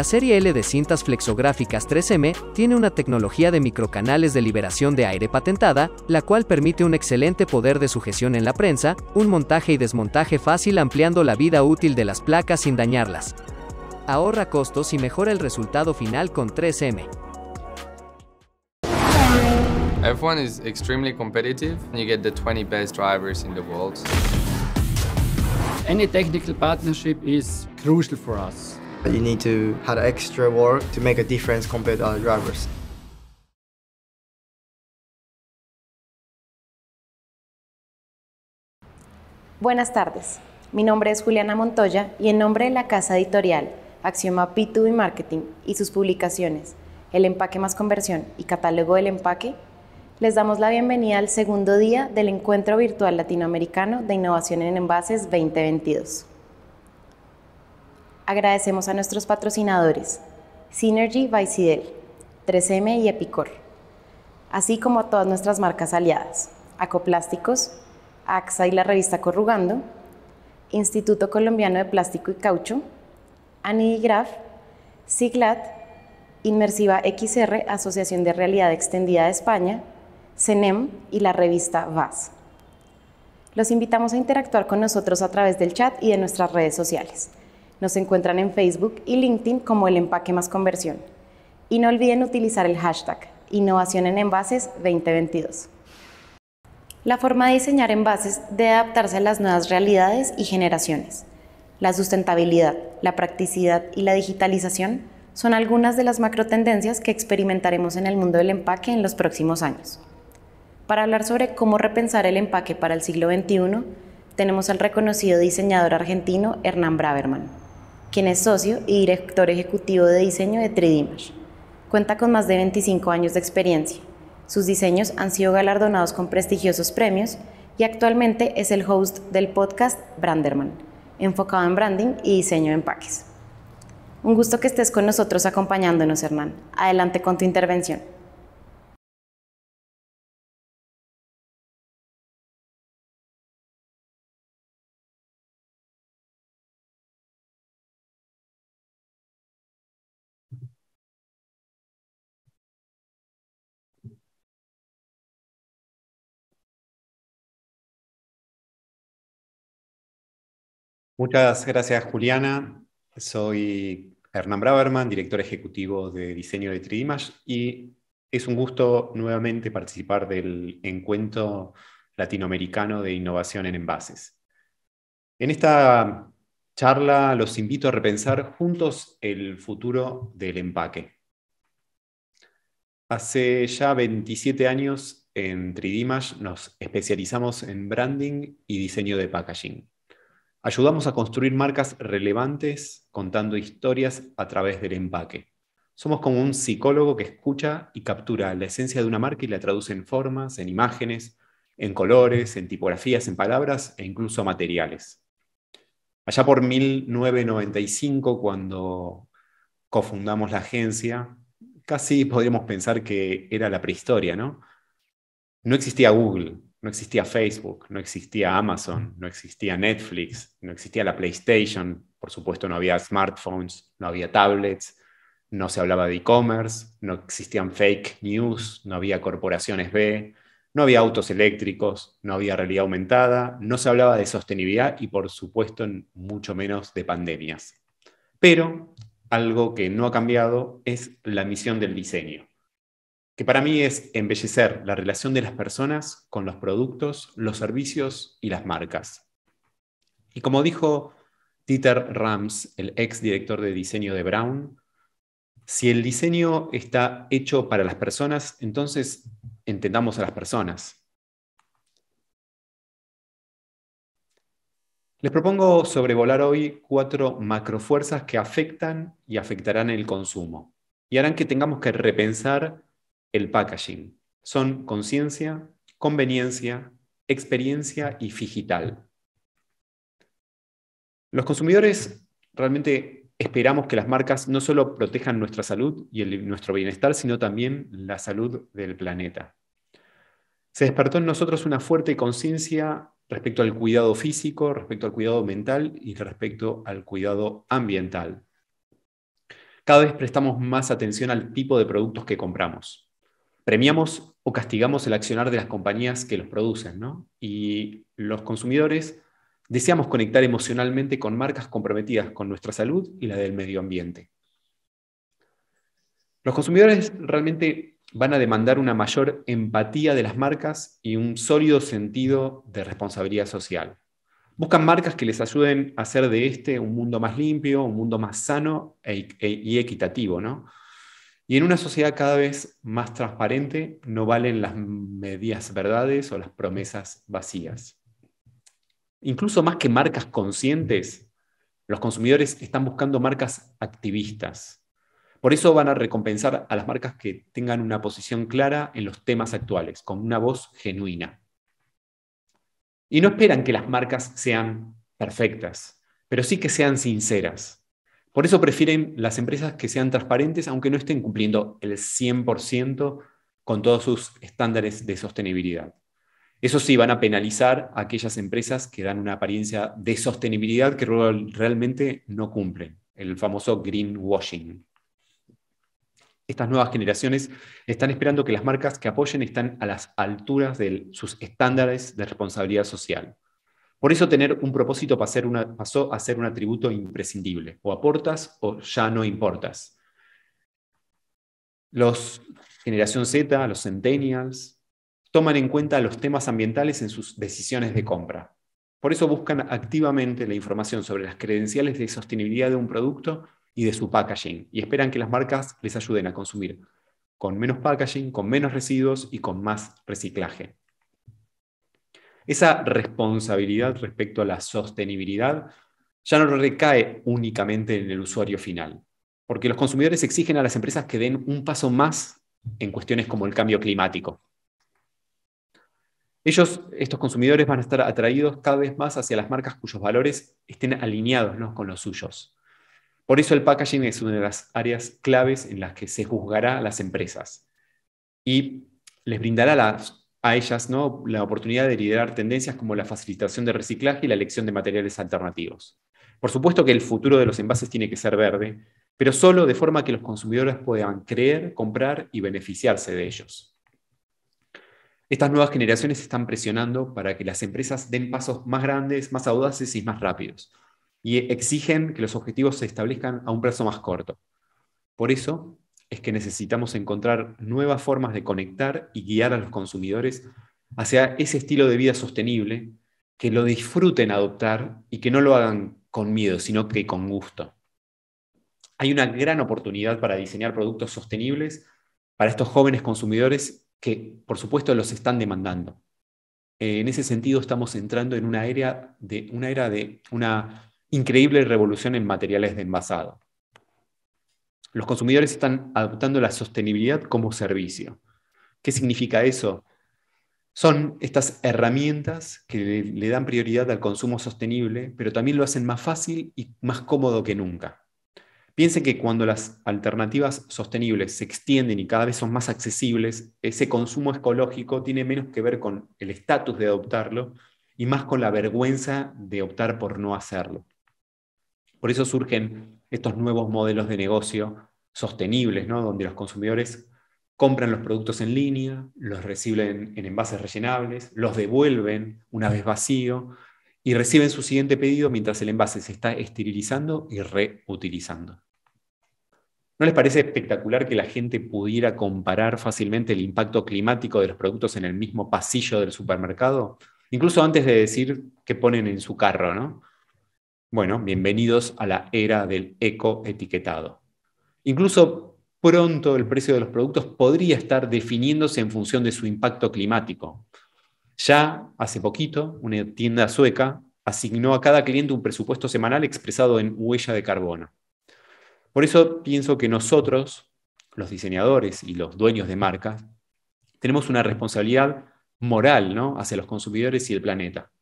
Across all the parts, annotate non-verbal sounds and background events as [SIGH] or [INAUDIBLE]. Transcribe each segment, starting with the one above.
La serie L de cintas flexográficas 3M tiene una tecnología de microcanales de liberación de aire patentada, la cual permite un excelente poder de sujeción en la prensa, un montaje y desmontaje fácil ampliando la vida útil de las placas sin dañarlas. Ahorra costos y mejora el resultado final con 3M. F1 is extremely competitive. You get the 20 best drivers in the world. Any technical partnership crucial for us. You need to have extra work to make a difference compared to other drivers. Buenas tardes. Mi nombre es Juliana Montoya y en nombre de la casa editorial Axioma P2B Marketing y sus publicaciones El empaque más conversión y Catálogo del empaque, les damos la bienvenida al segundo día del Encuentro Virtual Latinoamericano de Innovación en Envases 2022. Agradecemos a nuestros patrocinadores, Synergy by 3M y Epicor, así como a todas nuestras marcas aliadas, Acoplásticos, AXA y la revista Corrugando, Instituto Colombiano de Plástico y Caucho, Anidigraf, Siglat, Inmersiva XR, Asociación de Realidad Extendida de España, CENEM y la revista VAS. Los invitamos a interactuar con nosotros a través del chat y de nuestras redes sociales. Nos encuentran en Facebook y LinkedIn como el empaque más conversión. Y no olviden utilizar el hashtag Innovación en Envases 2022. La forma de diseñar envases debe adaptarse a las nuevas realidades y generaciones. La sustentabilidad, la practicidad y la digitalización son algunas de las macrotendencias que experimentaremos en el mundo del empaque en los próximos años. Para hablar sobre cómo repensar el empaque para el siglo XXI, tenemos al reconocido diseñador argentino Hernán Braverman quien es socio y director ejecutivo de diseño de 3 Cuenta con más de 25 años de experiencia. Sus diseños han sido galardonados con prestigiosos premios y actualmente es el host del podcast Branderman, enfocado en branding y diseño de empaques. Un gusto que estés con nosotros acompañándonos, Hernán. Adelante con tu intervención. Muchas gracias, Juliana. Soy Hernán Braverman, director ejecutivo de diseño de 3 y es un gusto nuevamente participar del encuentro latinoamericano de innovación en envases. En esta charla los invito a repensar juntos el futuro del empaque. Hace ya 27 años en 3 nos especializamos en branding y diseño de packaging. Ayudamos a construir marcas relevantes contando historias a través del empaque. Somos como un psicólogo que escucha y captura la esencia de una marca y la traduce en formas, en imágenes, en colores, en tipografías, en palabras e incluso materiales. Allá por 1995, cuando cofundamos la agencia, casi podríamos pensar que era la prehistoria, ¿no? No existía Google, no existía Facebook, no existía Amazon, no existía Netflix, no existía la PlayStation, por supuesto no había smartphones, no había tablets, no se hablaba de e-commerce, no existían fake news, no había corporaciones B, no había autos eléctricos, no había realidad aumentada, no se hablaba de sostenibilidad y por supuesto mucho menos de pandemias. Pero algo que no ha cambiado es la misión del diseño que para mí es embellecer la relación de las personas con los productos, los servicios y las marcas. Y como dijo Dieter Rams, el ex director de diseño de Brown, si el diseño está hecho para las personas, entonces entendamos a las personas. Les propongo sobrevolar hoy cuatro macrofuerzas que afectan y afectarán el consumo y harán que tengamos que repensar el packaging. Son conciencia, conveniencia, experiencia y digital. Los consumidores realmente esperamos que las marcas no solo protejan nuestra salud y nuestro bienestar, sino también la salud del planeta. Se despertó en nosotros una fuerte conciencia respecto al cuidado físico, respecto al cuidado mental y respecto al cuidado ambiental. Cada vez prestamos más atención al tipo de productos que compramos premiamos o castigamos el accionar de las compañías que los producen, ¿no? Y los consumidores deseamos conectar emocionalmente con marcas comprometidas con nuestra salud y la del medio ambiente. Los consumidores realmente van a demandar una mayor empatía de las marcas y un sólido sentido de responsabilidad social. Buscan marcas que les ayuden a hacer de este un mundo más limpio, un mundo más sano e, e, y equitativo, ¿no? Y en una sociedad cada vez más transparente no valen las medias verdades o las promesas vacías. Incluso más que marcas conscientes, los consumidores están buscando marcas activistas. Por eso van a recompensar a las marcas que tengan una posición clara en los temas actuales, con una voz genuina. Y no esperan que las marcas sean perfectas, pero sí que sean sinceras por eso prefieren las empresas que sean transparentes, aunque no estén cumpliendo el 100% con todos sus estándares de sostenibilidad. Eso sí, van a penalizar a aquellas empresas que dan una apariencia de sostenibilidad que realmente no cumplen, el famoso greenwashing. Estas nuevas generaciones están esperando que las marcas que apoyen estén a las alturas de sus estándares de responsabilidad social. Por eso tener un propósito pasó, a ser un atributo imprescindible. O aportas o ya no importas. Los generación Z, los centennials, toman en cuenta los temas ambientales en sus decisiones de compra. Por eso buscan activamente la información sobre las credenciales de sostenibilidad de un producto y de su packaging y esperan que las marcas les ayuden a consumir con menos packaging, con menos residuos y con más reciclaje. Esa responsabilidad respecto a la sostenibilidad ya no recae únicamente en el usuario final, porque los consumidores exigen a las empresas que den un paso más en cuestiones como el cambio climático. Ellos, estos consumidores, van a estar atraídos cada vez más hacia las marcas cuyos valores estén alineados con los suyos. Por eso el packaging es una de las áreas claves en las que se juzgará a las empresas y les brindará la a ellas ¿no? la oportunidad de liderar tendencias como la facilitación de reciclaje y la elección de materiales alternativos. Por supuesto que el futuro de los envases tiene que ser verde, pero solo de forma que los consumidores puedan creer, comprar y beneficiarse de ellos. Estas nuevas generaciones están presionando para que las empresas den pasos más grandes, más audaces y más rápidos, y exigen que los objetivos se establezcan a un plazo más corto. Por eso, es que necesitamos encontrar nuevas formas de conectar y guiar a los consumidores hacia ese estilo de vida sostenible, que lo disfruten adoptar y que no lo hagan con miedo, sino que con gusto. Hay una gran oportunidad para diseñar productos sostenibles para estos jóvenes consumidores que, por supuesto, los están demandando. Eh, en ese sentido, estamos entrando en una era de una, increíble revolución en materiales de envasado. Los consumidores están adoptando la sostenibilidad como servicio. ¿Qué significa eso? Son estas herramientas que le dan prioridad al consumo sostenible, pero también lo hacen más fácil y más cómodo que nunca. Piensen que cuando las alternativas sostenibles se extienden y cada vez son más accesibles, ese consumo ecológico tiene menos que ver con el estatus de adoptarlo y más con la vergüenza de optar por no hacerlo. Por eso surgen estos nuevos modelos de negocio sostenibles, ¿no? donde los consumidores compran los productos en línea, los reciben en envases rellenables, los devuelven una vez vacío y reciben su siguiente pedido mientras el envase se está esterilizando y reutilizando. ¿No les parece espectacular que la gente pudiera comparar fácilmente el impacto climático de los productos en el mismo pasillo del supermercado? Incluso antes de decir qué ponen en su carro, ¿no? Bueno, bienvenidos a la era del ecoetiquetado. Incluso pronto el precio de los productos podría estar definiéndose en función de su impacto climático. Ya hace poquito, una tienda sueca asignó a cada cliente un presupuesto semanal expresado en huella de carbono. Por eso pienso que nosotros, los diseñadores y los dueños de marcas, tenemos una responsabilidad moral ¿no? hacia los consumidores y el planeta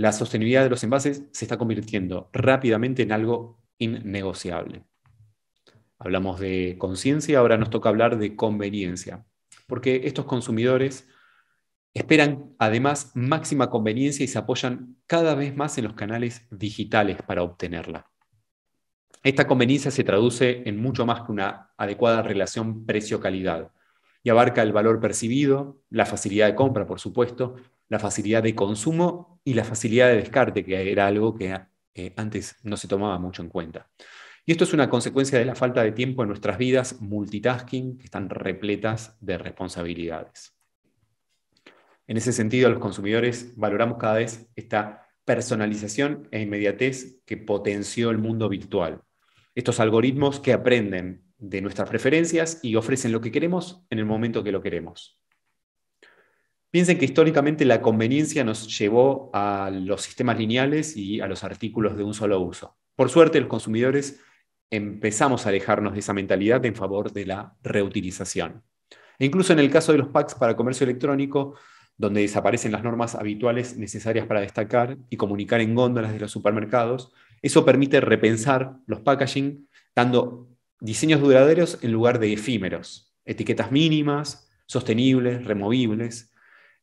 la sostenibilidad de los envases se está convirtiendo rápidamente en algo innegociable. Hablamos de conciencia, ahora nos toca hablar de conveniencia, porque estos consumidores esperan además máxima conveniencia y se apoyan cada vez más en los canales digitales para obtenerla. Esta conveniencia se traduce en mucho más que una adecuada relación precio-calidad y abarca el valor percibido, la facilidad de compra, por supuesto, la facilidad de consumo y la facilidad de descarte, que era algo que eh, antes no se tomaba mucho en cuenta. Y esto es una consecuencia de la falta de tiempo en nuestras vidas multitasking, que están repletas de responsabilidades. En ese sentido, los consumidores valoramos cada vez esta personalización e inmediatez que potenció el mundo virtual. Estos algoritmos que aprenden de nuestras preferencias y ofrecen lo que queremos en el momento que lo queremos. Piensen que históricamente la conveniencia nos llevó a los sistemas lineales y a los artículos de un solo uso. Por suerte, los consumidores empezamos a alejarnos de esa mentalidad en favor de la reutilización. E incluso en el caso de los packs para comercio electrónico, donde desaparecen las normas habituales necesarias para destacar y comunicar en góndolas de los supermercados, eso permite repensar los packaging dando diseños duraderos en lugar de efímeros, etiquetas mínimas, sostenibles, removibles,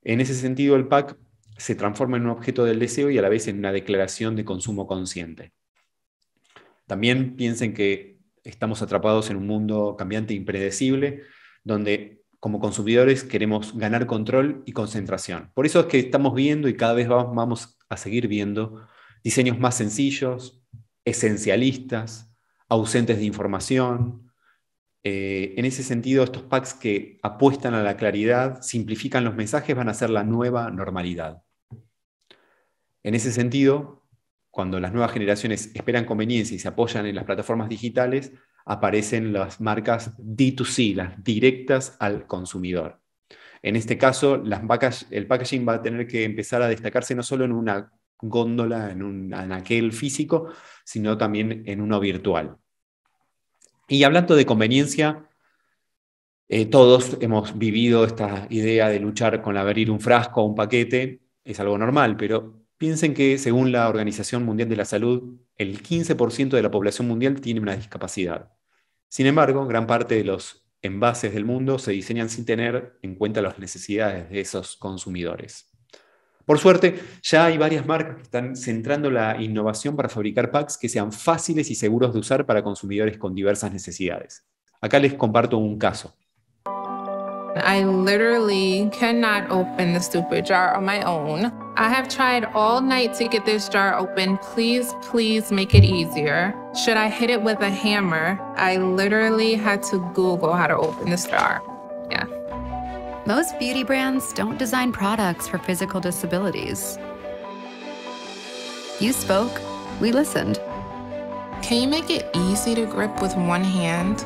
en ese sentido, el pack se transforma en un objeto del deseo y a la vez en una declaración de consumo consciente. También piensen que estamos atrapados en un mundo cambiante e impredecible, donde como consumidores queremos ganar control y concentración. Por eso es que estamos viendo y cada vez vamos a seguir viendo diseños más sencillos, esencialistas, ausentes de información, eh, en ese sentido, estos packs que apuestan a la claridad, simplifican los mensajes, van a ser la nueva normalidad. En ese sentido, cuando las nuevas generaciones esperan conveniencia y se apoyan en las plataformas digitales, aparecen las marcas D2C, las directas al consumidor. En este caso, el packaging va a tener que empezar a destacarse no solo en una góndola, en aquel físico, sino también en uno virtual. Y hablando de conveniencia, eh, todos hemos vivido esta idea de luchar con abrir un frasco o un paquete, es algo normal, pero piensen que según la Organización Mundial de la Salud, el 15% de la población mundial tiene una discapacidad. Sin embargo, gran parte de los envases del mundo se diseñan sin tener en cuenta las necesidades de esos consumidores. Por suerte, ya hay varias marcas que están centrando la innovación para fabricar packs que sean fáciles y seguros de usar para consumidores con diversas necesidades. Acá les comparto un caso. I literally cannot open the stupid jar on my own. I have tried all night to get this jar open. Please, please make it easier. Should I hit it with a hammer? I literally had to Google how to open this jar. Yeah. Most beauty brands don't design products for physical disabilities. You spoke, we listened. Can you make it easy to grip with one hand?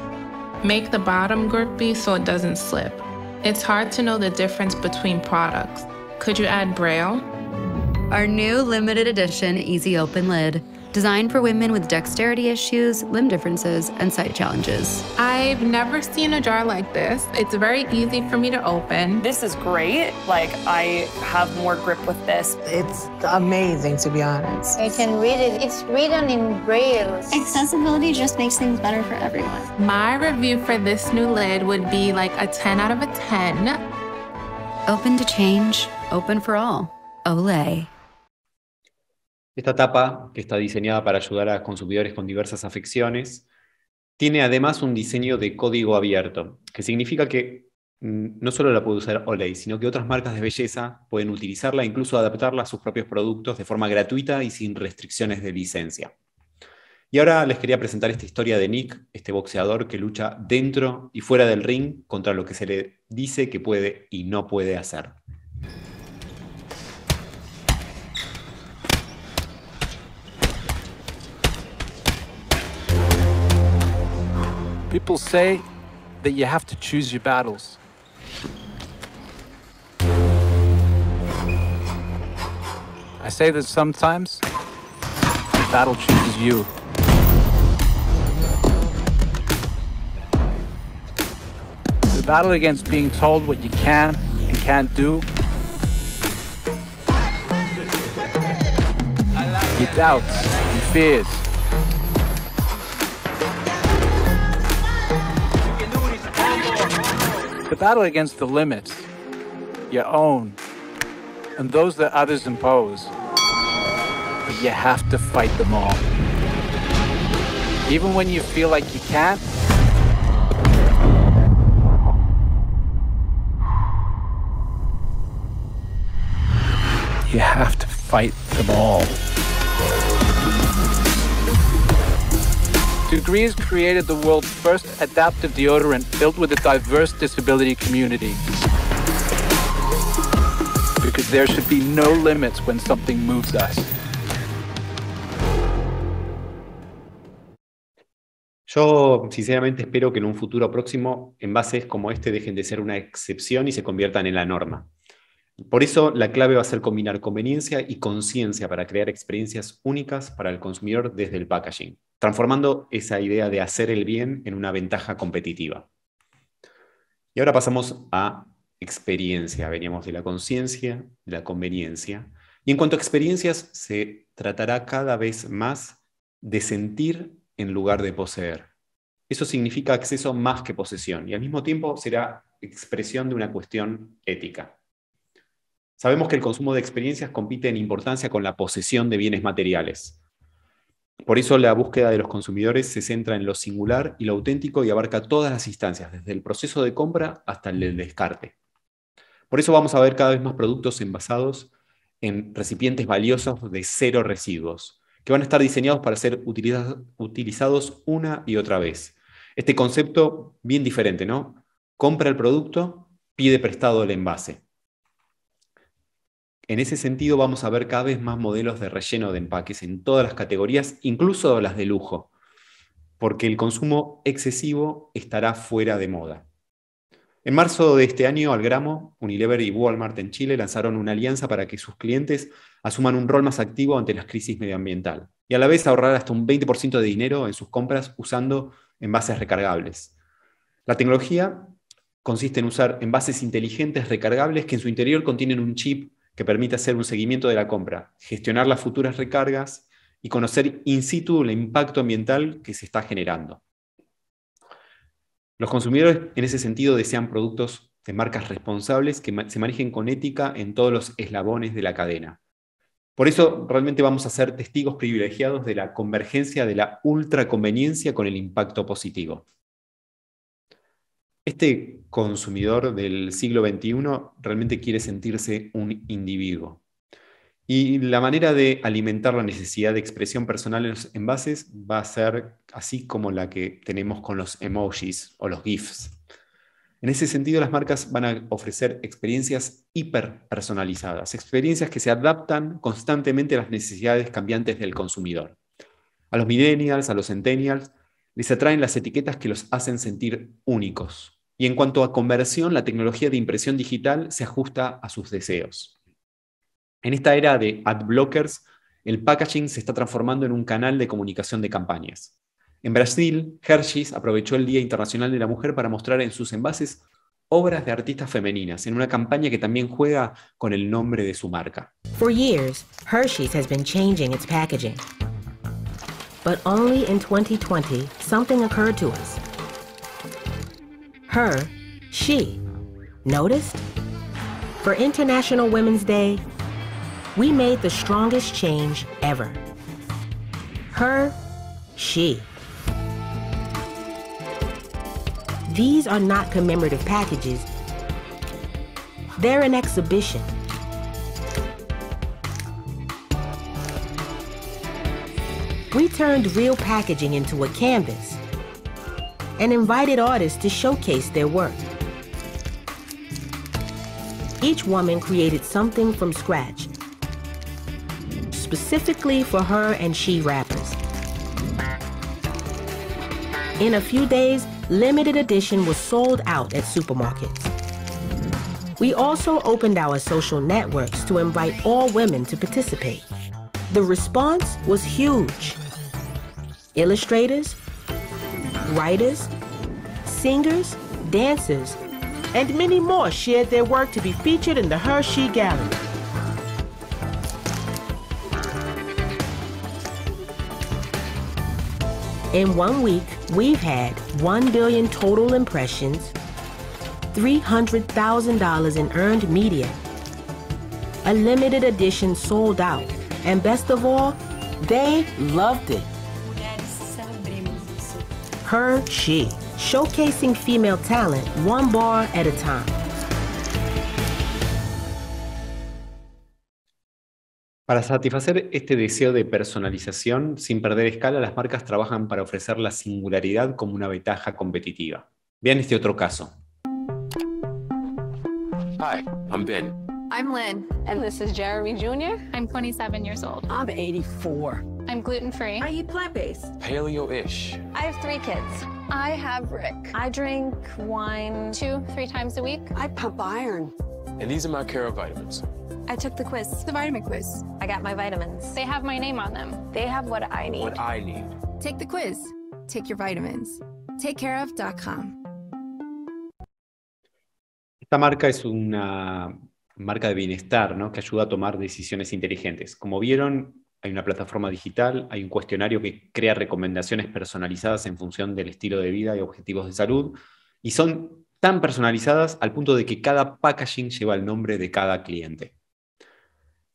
Make the bottom grippy so it doesn't slip. It's hard to know the difference between products. Could you add Braille? Our new limited edition Easy Open Lid designed for women with dexterity issues, limb differences, and sight challenges. I've never seen a jar like this. It's very easy for me to open. This is great. Like, I have more grip with this. It's amazing, to be honest. I can read it. It's written in braille. Accessibility just makes things better for everyone. My review for this new lid would be like a 10 out of a 10. Open to change, open for all. Olay. Esta tapa, que está diseñada para ayudar a consumidores con diversas afecciones, tiene además un diseño de código abierto, que significa que mm, no solo la puede usar Olay, sino que otras marcas de belleza pueden utilizarla, e incluso adaptarla a sus propios productos de forma gratuita y sin restricciones de licencia. Y ahora les quería presentar esta historia de Nick, este boxeador que lucha dentro y fuera del ring contra lo que se le dice que puede y no puede hacer. People say that you have to choose your battles. I say that sometimes the battle chooses you. The battle against being told what you can and can't do. Your doubts and fears battle against the limits, your own, and those that others impose. But you have to fight them all. Even when you feel like you can't, you have to fight them all. Degrees created the world's first adaptive deodorant built with a diverse disability community. Because there should be no limits when something moves us. Yo sinceramente espero que en un futuro próximo envases como este dejen de ser una excepción y se conviertan en la norma. Por eso la clave va a ser combinar conveniencia y conciencia para crear experiencias únicas para el consumidor desde el packaging transformando esa idea de hacer el bien en una ventaja competitiva. Y ahora pasamos a experiencia. Veníamos de la conciencia, de la conveniencia. Y en cuanto a experiencias, se tratará cada vez más de sentir en lugar de poseer. Eso significa acceso más que posesión y al mismo tiempo será expresión de una cuestión ética. Sabemos que el consumo de experiencias compite en importancia con la posesión de bienes materiales. Por eso la búsqueda de los consumidores se centra en lo singular y lo auténtico y abarca todas las instancias, desde el proceso de compra hasta el descarte. Por eso vamos a ver cada vez más productos envasados en recipientes valiosos de cero residuos, que van a estar diseñados para ser utilizados una y otra vez. Este concepto bien diferente, ¿no? Compra el producto, pide prestado el envase. En ese sentido vamos a ver cada vez más modelos de relleno de empaques en todas las categorías, incluso las de lujo, porque el consumo excesivo estará fuera de moda. En marzo de este año, Algramo, Unilever y Walmart en Chile lanzaron una alianza para que sus clientes asuman un rol más activo ante las crisis medioambiental y a la vez ahorrar hasta un 20% de dinero en sus compras usando envases recargables. La tecnología consiste en usar envases inteligentes recargables que en su interior contienen un chip que permite hacer un seguimiento de la compra, gestionar las futuras recargas y conocer in situ el impacto ambiental que se está generando. Los consumidores en ese sentido desean productos de marcas responsables que se manejen con ética en todos los eslabones de la cadena. Por eso realmente vamos a ser testigos privilegiados de la convergencia de la ultraconveniencia con el impacto positivo. Este consumidor del siglo XXI realmente quiere sentirse un individuo. Y la manera de alimentar la necesidad de expresión personal en los envases va a ser así como la que tenemos con los emojis o los GIFs. En ese sentido, las marcas van a ofrecer experiencias hiperpersonalizadas, experiencias que se adaptan constantemente a las necesidades cambiantes del consumidor. A los millennials, a los centennials, les atraen las etiquetas que los hacen sentir únicos. Y en cuanto a conversión, la tecnología de impresión digital se ajusta a sus deseos. En esta era de ad blockers, el packaging se está transformando en un canal de comunicación de campañas. En Brasil, Hershey's aprovechó el Día Internacional de la Mujer para mostrar en sus envases obras de artistas femeninas en una campaña que también juega con el nombre de su marca. For years, Hershey's has been changing its packaging. But only in 2020, something occurred to us. Her, she, noticed? For International Women's Day, we made the strongest change ever. Her, she. These are not commemorative packages. They're an exhibition we turned real packaging into a canvas and invited artists to showcase their work. Each woman created something from scratch, specifically for her and she rappers. In a few days, limited edition was sold out at supermarkets. We also opened our social networks to invite all women to participate. The response was huge illustrators, writers, singers, dancers, and many more shared their work to be featured in the Hershey Gallery. In one week, we've had 1 billion total impressions, $300,000 in earned media, a limited edition sold out, and best of all, they loved it. Her She, showcasing female talent one bar at a time. Para satisfacer este deseo de personalización sin perder escala, las marcas trabajan para ofrecer la singularidad como una ventaja competitiva. Vean este otro caso. Hi, I'm Ben. I'm Lynn. And this is Jeremy Jr. I'm 27 years old. I'm 84. I'm gluten-free. I eat plant-based. Paleo-ish. I have three kids. I have Rick. I drink wine two, three times a week. I pump iron. And these are my Care of vitamins. I took the quiz, the vitamin quiz. I got my vitamins. They have my name on them. They have what I need. What I need. Take the quiz. Take your vitamins. TakeCareOf.com. Esta marca es una marca de bienestar, ¿no? Que ayuda a tomar decisiones inteligentes. Como vieron, hay una plataforma digital, hay un cuestionario que crea recomendaciones personalizadas en función del estilo de vida y objetivos de salud, y son tan personalizadas al punto de que cada packaging lleva el nombre de cada cliente.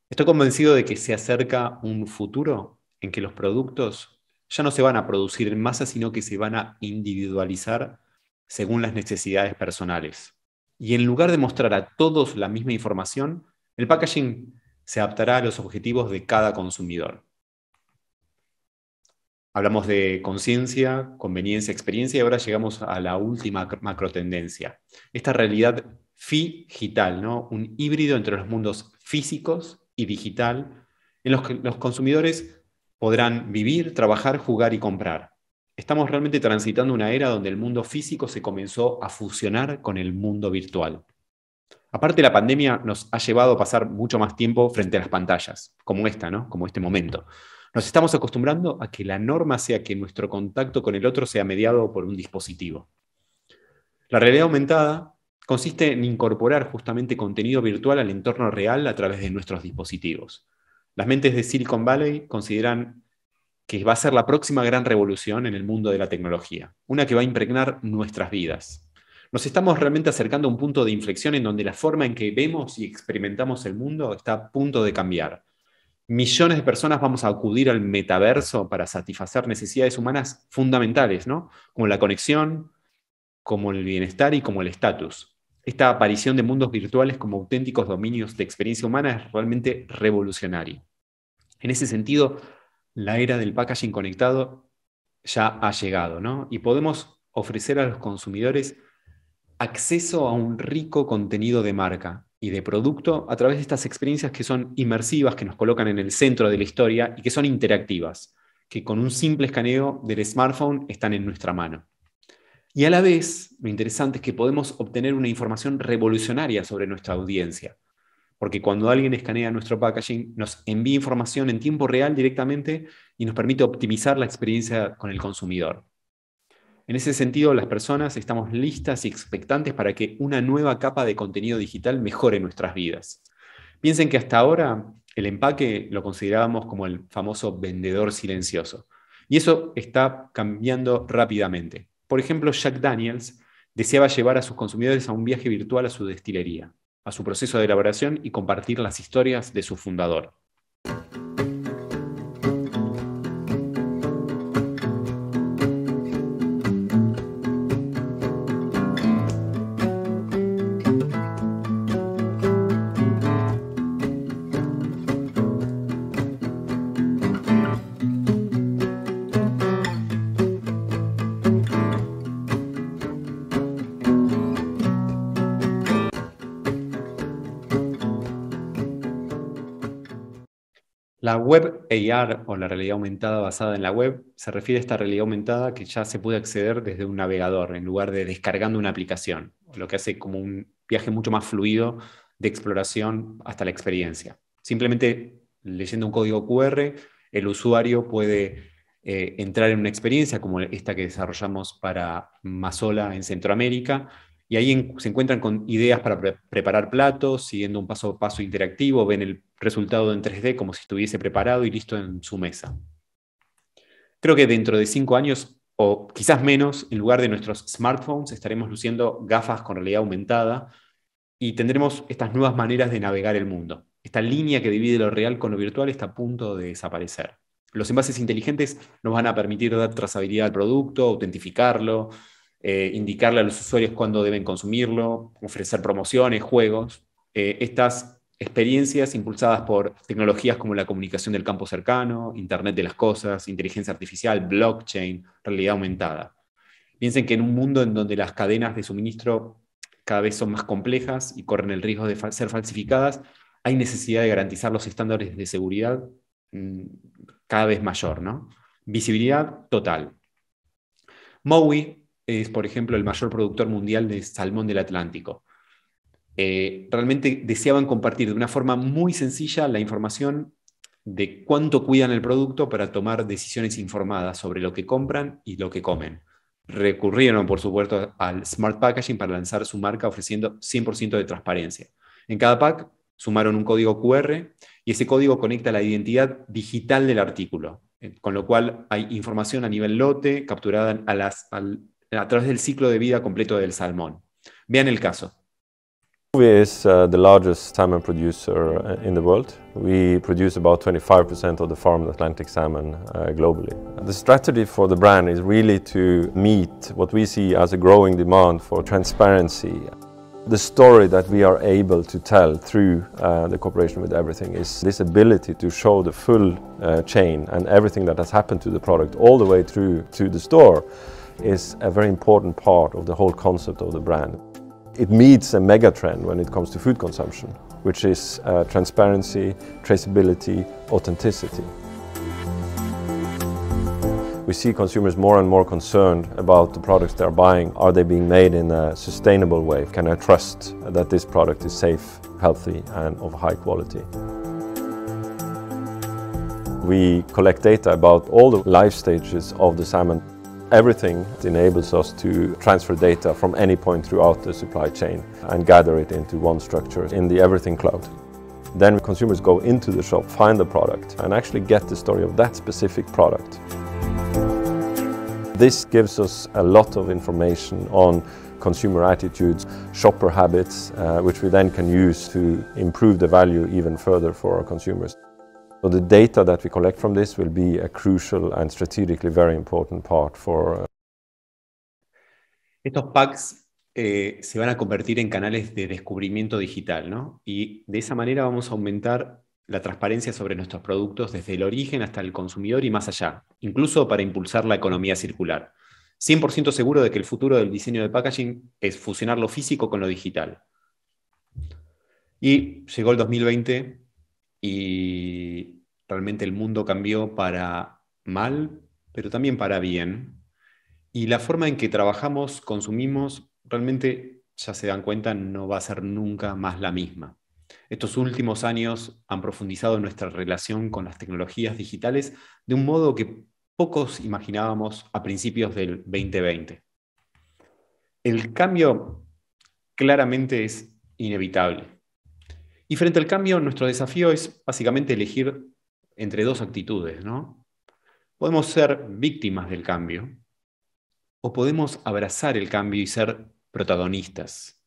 Estoy convencido de que se acerca un futuro en que los productos ya no se van a producir en masa, sino que se van a individualizar según las necesidades personales. Y en lugar de mostrar a todos la misma información, el packaging se adaptará a los objetivos de cada consumidor. Hablamos de conciencia, conveniencia, experiencia y ahora llegamos a la última macrotendencia. Esta realidad digital, ¿no? un híbrido entre los mundos físicos y digital, en los que los consumidores podrán vivir, trabajar, jugar y comprar. Estamos realmente transitando una era donde el mundo físico se comenzó a fusionar con el mundo virtual. Aparte, la pandemia nos ha llevado a pasar mucho más tiempo frente a las pantallas, como esta, ¿no? Como este momento. Nos estamos acostumbrando a que la norma sea que nuestro contacto con el otro sea mediado por un dispositivo. La realidad aumentada consiste en incorporar justamente contenido virtual al entorno real a través de nuestros dispositivos. Las mentes de Silicon Valley consideran que va a ser la próxima gran revolución en el mundo de la tecnología, una que va a impregnar nuestras vidas, nos estamos realmente acercando a un punto de inflexión en donde la forma en que vemos y experimentamos el mundo está a punto de cambiar. Millones de personas vamos a acudir al metaverso para satisfacer necesidades humanas fundamentales, ¿no? Como la conexión, como el bienestar y como el estatus. Esta aparición de mundos virtuales como auténticos dominios de experiencia humana es realmente revolucionaria. En ese sentido, la era del packaging conectado ya ha llegado, ¿no? Y podemos ofrecer a los consumidores acceso a un rico contenido de marca y de producto a través de estas experiencias que son inmersivas, que nos colocan en el centro de la historia y que son interactivas, que con un simple escaneo del smartphone están en nuestra mano. Y a la vez, lo interesante es que podemos obtener una información revolucionaria sobre nuestra audiencia, porque cuando alguien escanea nuestro packaging, nos envía información en tiempo real directamente y nos permite optimizar la experiencia con el consumidor. En ese sentido, las personas estamos listas y expectantes para que una nueva capa de contenido digital mejore nuestras vidas. Piensen que hasta ahora el empaque lo considerábamos como el famoso vendedor silencioso. Y eso está cambiando rápidamente. Por ejemplo, Jack Daniels deseaba llevar a sus consumidores a un viaje virtual a su destilería, a su proceso de elaboración y compartir las historias de su fundador. web AR o la realidad aumentada basada en la web se refiere a esta realidad aumentada que ya se puede acceder desde un navegador en lugar de descargando una aplicación, lo que hace como un viaje mucho más fluido de exploración hasta la experiencia. Simplemente leyendo un código QR, el usuario puede eh, entrar en una experiencia como esta que desarrollamos para Mazola en Centroamérica, y ahí se encuentran con ideas para preparar platos, siguiendo un paso a paso interactivo, ven el resultado en 3D como si estuviese preparado y listo en su mesa. Creo que dentro de cinco años, o quizás menos, en lugar de nuestros smartphones, estaremos luciendo gafas con realidad aumentada y tendremos estas nuevas maneras de navegar el mundo. Esta línea que divide lo real con lo virtual está a punto de desaparecer. Los envases inteligentes nos van a permitir dar trazabilidad al producto, autentificarlo, eh, indicarle a los usuarios cuándo deben consumirlo, ofrecer promociones, juegos. Eh, estas experiencias impulsadas por tecnologías como la comunicación del campo cercano, Internet de las Cosas, inteligencia artificial, blockchain, realidad aumentada. Piensen que en un mundo en donde las cadenas de suministro cada vez son más complejas y corren el riesgo de ser falsificadas, hay necesidad de garantizar los estándares de seguridad mm, cada vez mayor, ¿no? Visibilidad total. MOWI es, por ejemplo, el mayor productor mundial de salmón del Atlántico. Eh, realmente deseaban compartir de una forma muy sencilla la información de cuánto cuidan el producto para tomar decisiones informadas sobre lo que compran y lo que comen. Recurrieron, por supuesto, al Smart Packaging para lanzar su marca ofreciendo 100% de transparencia. En cada pack sumaron un código QR y ese código conecta la identidad digital del artículo, eh, con lo cual hay información a nivel lote capturada a las, al a través del ciclo de vida completo del salmón. Vean el caso. is uh, the largest salmon producer uh, in the world. We produce about 25% of the farmed Atlantic salmon uh, globally. The strategy for the brand is really to meet what we see as a growing demand for transparency. The story that we are able to tell through uh, the cooperation with everything is this ability to show the full uh, chain and everything that has happened to the product all the way through to the store is a very important part of the whole concept of the brand. It meets a megatrend when it comes to food consumption, which is uh, transparency, traceability, authenticity. We see consumers more and more concerned about the products they're buying. Are they being made in a sustainable way? Can I trust that this product is safe, healthy and of high quality? We collect data about all the life stages of the salmon. Everything enables us to transfer data from any point throughout the supply chain and gather it into one structure in the Everything Cloud. Then consumers go into the shop, find the product, and actually get the story of that specific product. This gives us a lot of information on consumer attitudes, shopper habits, uh, which we then can use to improve the value even further for our consumers. Estos packs eh, se van a convertir en canales de descubrimiento digital, ¿no? Y de esa manera vamos a aumentar la transparencia sobre nuestros productos desde el origen hasta el consumidor y más allá, incluso para impulsar la economía circular. 100% seguro de que el futuro del diseño de packaging es fusionar lo físico con lo digital. Y llegó el 2020 y realmente el mundo cambió para mal, pero también para bien. Y la forma en que trabajamos, consumimos, realmente, ya se dan cuenta, no va a ser nunca más la misma. Estos últimos años han profundizado nuestra relación con las tecnologías digitales de un modo que pocos imaginábamos a principios del 2020. El cambio claramente es inevitable y frente al cambio, nuestro desafío es básicamente elegir entre dos actitudes, ¿no? Podemos ser víctimas del cambio o podemos abrazar el cambio y ser protagonistas.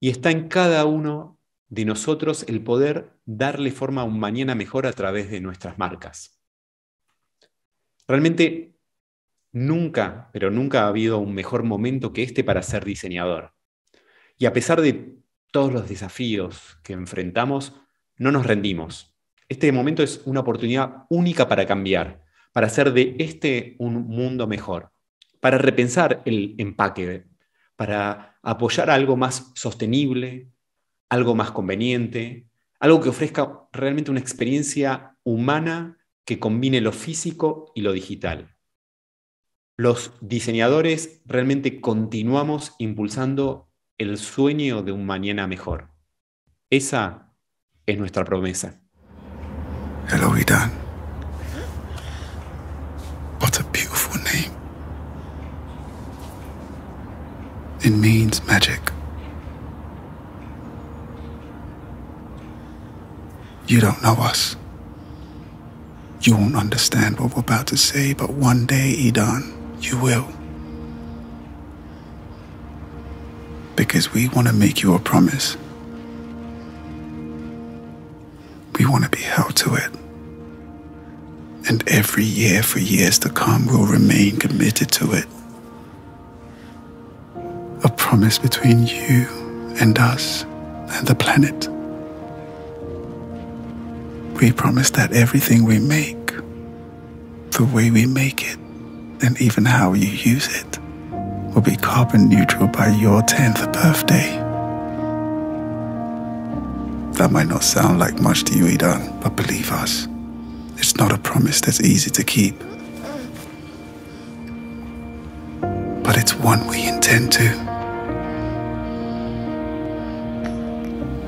Y está en cada uno de nosotros el poder darle forma a un mañana mejor a través de nuestras marcas. Realmente nunca, pero nunca ha habido un mejor momento que este para ser diseñador. Y a pesar de todos los desafíos que enfrentamos, no nos rendimos. Este momento es una oportunidad única para cambiar, para hacer de este un mundo mejor, para repensar el empaque, para apoyar algo más sostenible, algo más conveniente, algo que ofrezca realmente una experiencia humana que combine lo físico y lo digital. Los diseñadores realmente continuamos impulsando el sueño de un mañana mejor. Esa es nuestra promesa. Hello, Idan. What a beautiful name. It means magic. You don't know us. You won't understand what we're about to say, but one day, Idan, you will. because we want to make you a promise. We want to be held to it. And every year for years to come, we'll remain committed to it. A promise between you and us and the planet. We promise that everything we make, the way we make it, and even how you use it, will be carbon neutral by your 10th birthday. That might not sound like much to you, Idan, but believe us, it's not a promise that's easy to keep. But it's one we intend to.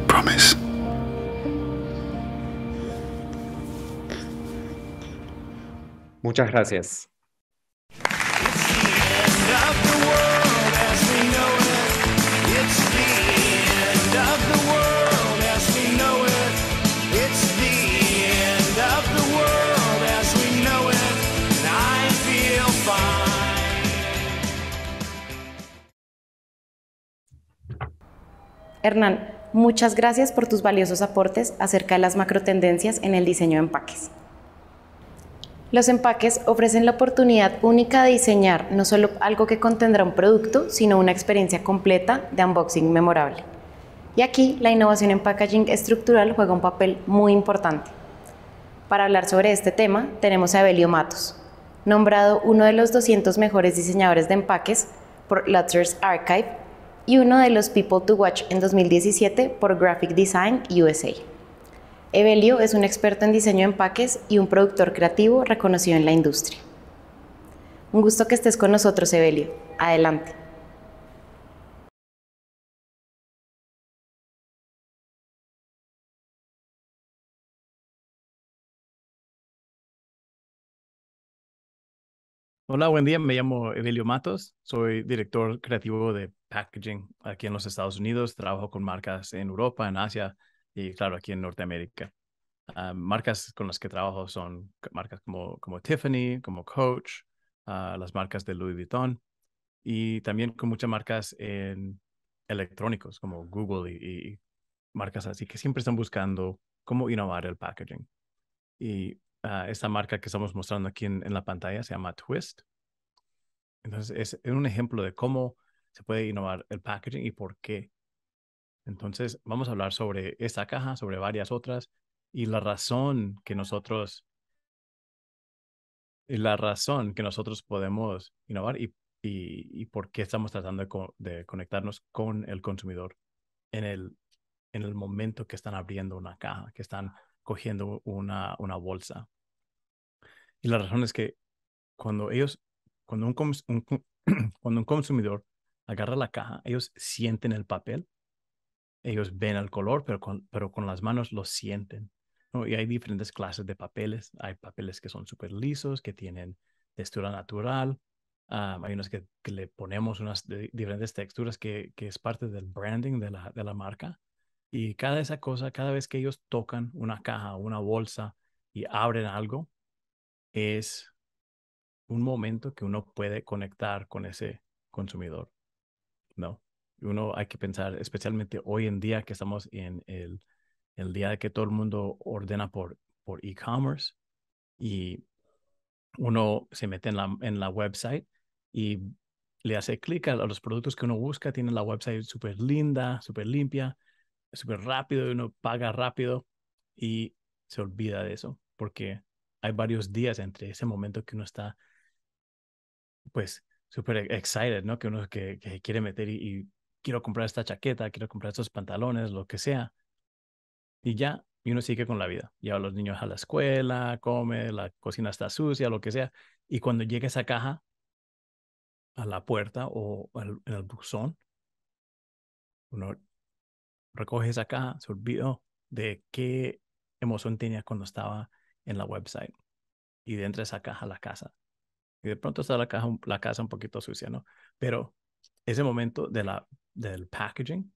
Promise. Muchas gracias. Hernán, muchas gracias por tus valiosos aportes acerca de las macro-tendencias en el diseño de empaques. Los empaques ofrecen la oportunidad única de diseñar no solo algo que contendrá un producto, sino una experiencia completa de unboxing memorable. Y aquí la innovación en packaging estructural juega un papel muy importante. Para hablar sobre este tema tenemos a Belio Matos, nombrado uno de los 200 mejores diseñadores de empaques por Lutzer's Archive y uno de los People to Watch en 2017 por Graphic Design USA. Evelio es un experto en diseño de empaques y un productor creativo reconocido en la industria. Un gusto que estés con nosotros, Evelio. Adelante. Hola, buen día. Me llamo Evelio Matos. Soy director creativo de packaging aquí en los Estados Unidos. Trabajo con marcas en Europa, en Asia y, claro, aquí en Norteamérica. Ah, marcas con las que trabajo son marcas como, como Tiffany, como Coach, ah, las marcas de Louis Vuitton y también con muchas marcas en electrónicos como Google y, y marcas así que siempre están buscando cómo innovar el packaging. Y esta marca que estamos mostrando aquí en, la pantalla se llama Twist. Entonces, es un ejemplo de cómo se puede innovar el packaging y por qué. Entonces, vamos a hablar sobre esta caja, sobre varias otras, y la razón que nosotros, y la razón que nosotros podemos innovar y, y, por qué estamos tratando de, de, conectarnos con el consumidor en el, en el momento que están abriendo una caja, que están cogiendo una, una bolsa. Y la razón es que cuando ellos, cuando un, [CLEARS THROAT] cuando un consumidor agarra la caja, ellos sienten el papel, ellos ven el color, pero con, pero con las manos lo sienten. Y hay diferentes clases de papeles. Hay papeles que son súper lisos, que tienen textura natural. Ah, hay unos que, le ponemos unas diferentes texturas que, que, es parte del branding de la, de la marca. Y cada esa cosa, cada vez que ellos tocan una caja, una bolsa y abren algo, es un momento que uno puede conectar con ese consumidor, ¿no? Uno hay que pensar, especialmente hoy en día que estamos en el, día de que todo el mundo ordena por, por e-commerce y uno se mete en la, en la website y le hace clic a los productos que uno busca, tiene la website súper linda, súper limpia, súper rápido y uno paga rápido y se olvida de eso porque hay varios días entre ese momento que uno está pues súper e-, excited, ¿no? Que uno que, quiere meter y, quiero comprar esta chaqueta, quiero comprar estos pantalones, lo que sea. Y ya, y uno sigue con la vida. Lleva a los niños a la escuela, come, la cocina está sucia, lo que sea. Y cuando llega esa caja a la puerta o al, en el buzón, uno recoges caja, se olvidó de qué emoción tenía cuando estaba en la website y de esa caja la casa. Y de pronto está la, caja, la casa un poquito sucia, ¿no? Pero ese momento de la, del packaging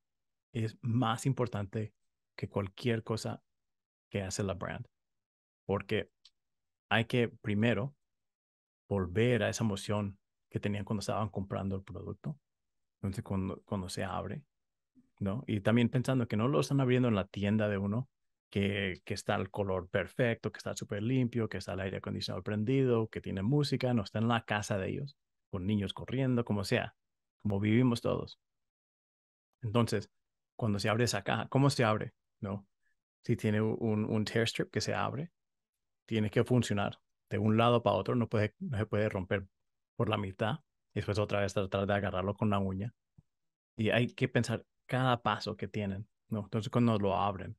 es más importante que cualquier cosa que hace la brand. Porque hay que primero volver a esa emoción que tenían cuando estaban comprando el producto. Entonces, cuando, cuando se abre, y también pensando que no lo están abriendo en la tienda de uno, que, está el color perfecto, que está súper limpio, que está el aire acondicionado prendido, que tiene música, no está en la casa de ellos, con niños corriendo, como sea, como vivimos todos. Entonces, cuando se abre esa caja, ¿cómo se abre? ¿No? Si tiene un, tear strip que se abre, tiene que funcionar de un lado para otro, no, puede, no se puede romper por la mitad y después otra vez tratar de agarrarlo con la uña. Y hay que pensar cada paso que tienen. ¿no? Entonces, cuando lo abren,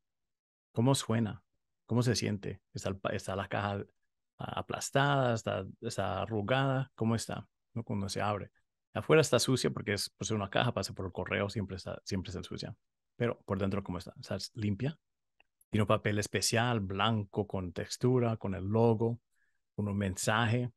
¿cómo suena? ¿Cómo se siente? ¿Está, la caja aplastada? ¿Está, arrugada? ¿Cómo está ¿no? cuando se abre? Afuera está sucia porque es ser pues, una caja, pasa por el correo, siempre está, siempre está sucia. Pero por dentro, ¿cómo está? ¿Está limpia? Tiene un papel especial, blanco, con textura, con el logo, con un mensaje.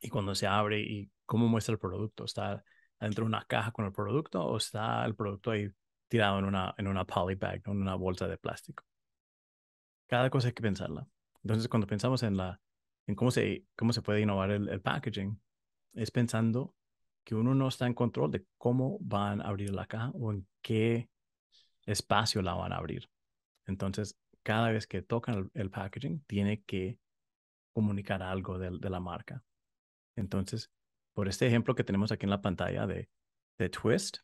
Y cuando se abre, ¿y cómo muestra el producto? ¿Está dentro de una caja con el producto o está el producto ahí tirado en una, en una polybag, en una bolsa de plástico. Cada cosa hay que pensarla. Entonces, cuando pensamos en, la, en cómo, se, cómo se puede innovar el, packaging, es pensando que uno no está en control de cómo van a abrir la caja o en qué espacio la van a abrir. Entonces, cada vez que tocan el, packaging, tiene que comunicar algo de, la marca. Entonces, por este ejemplo que tenemos aquí en la pantalla de, Twist.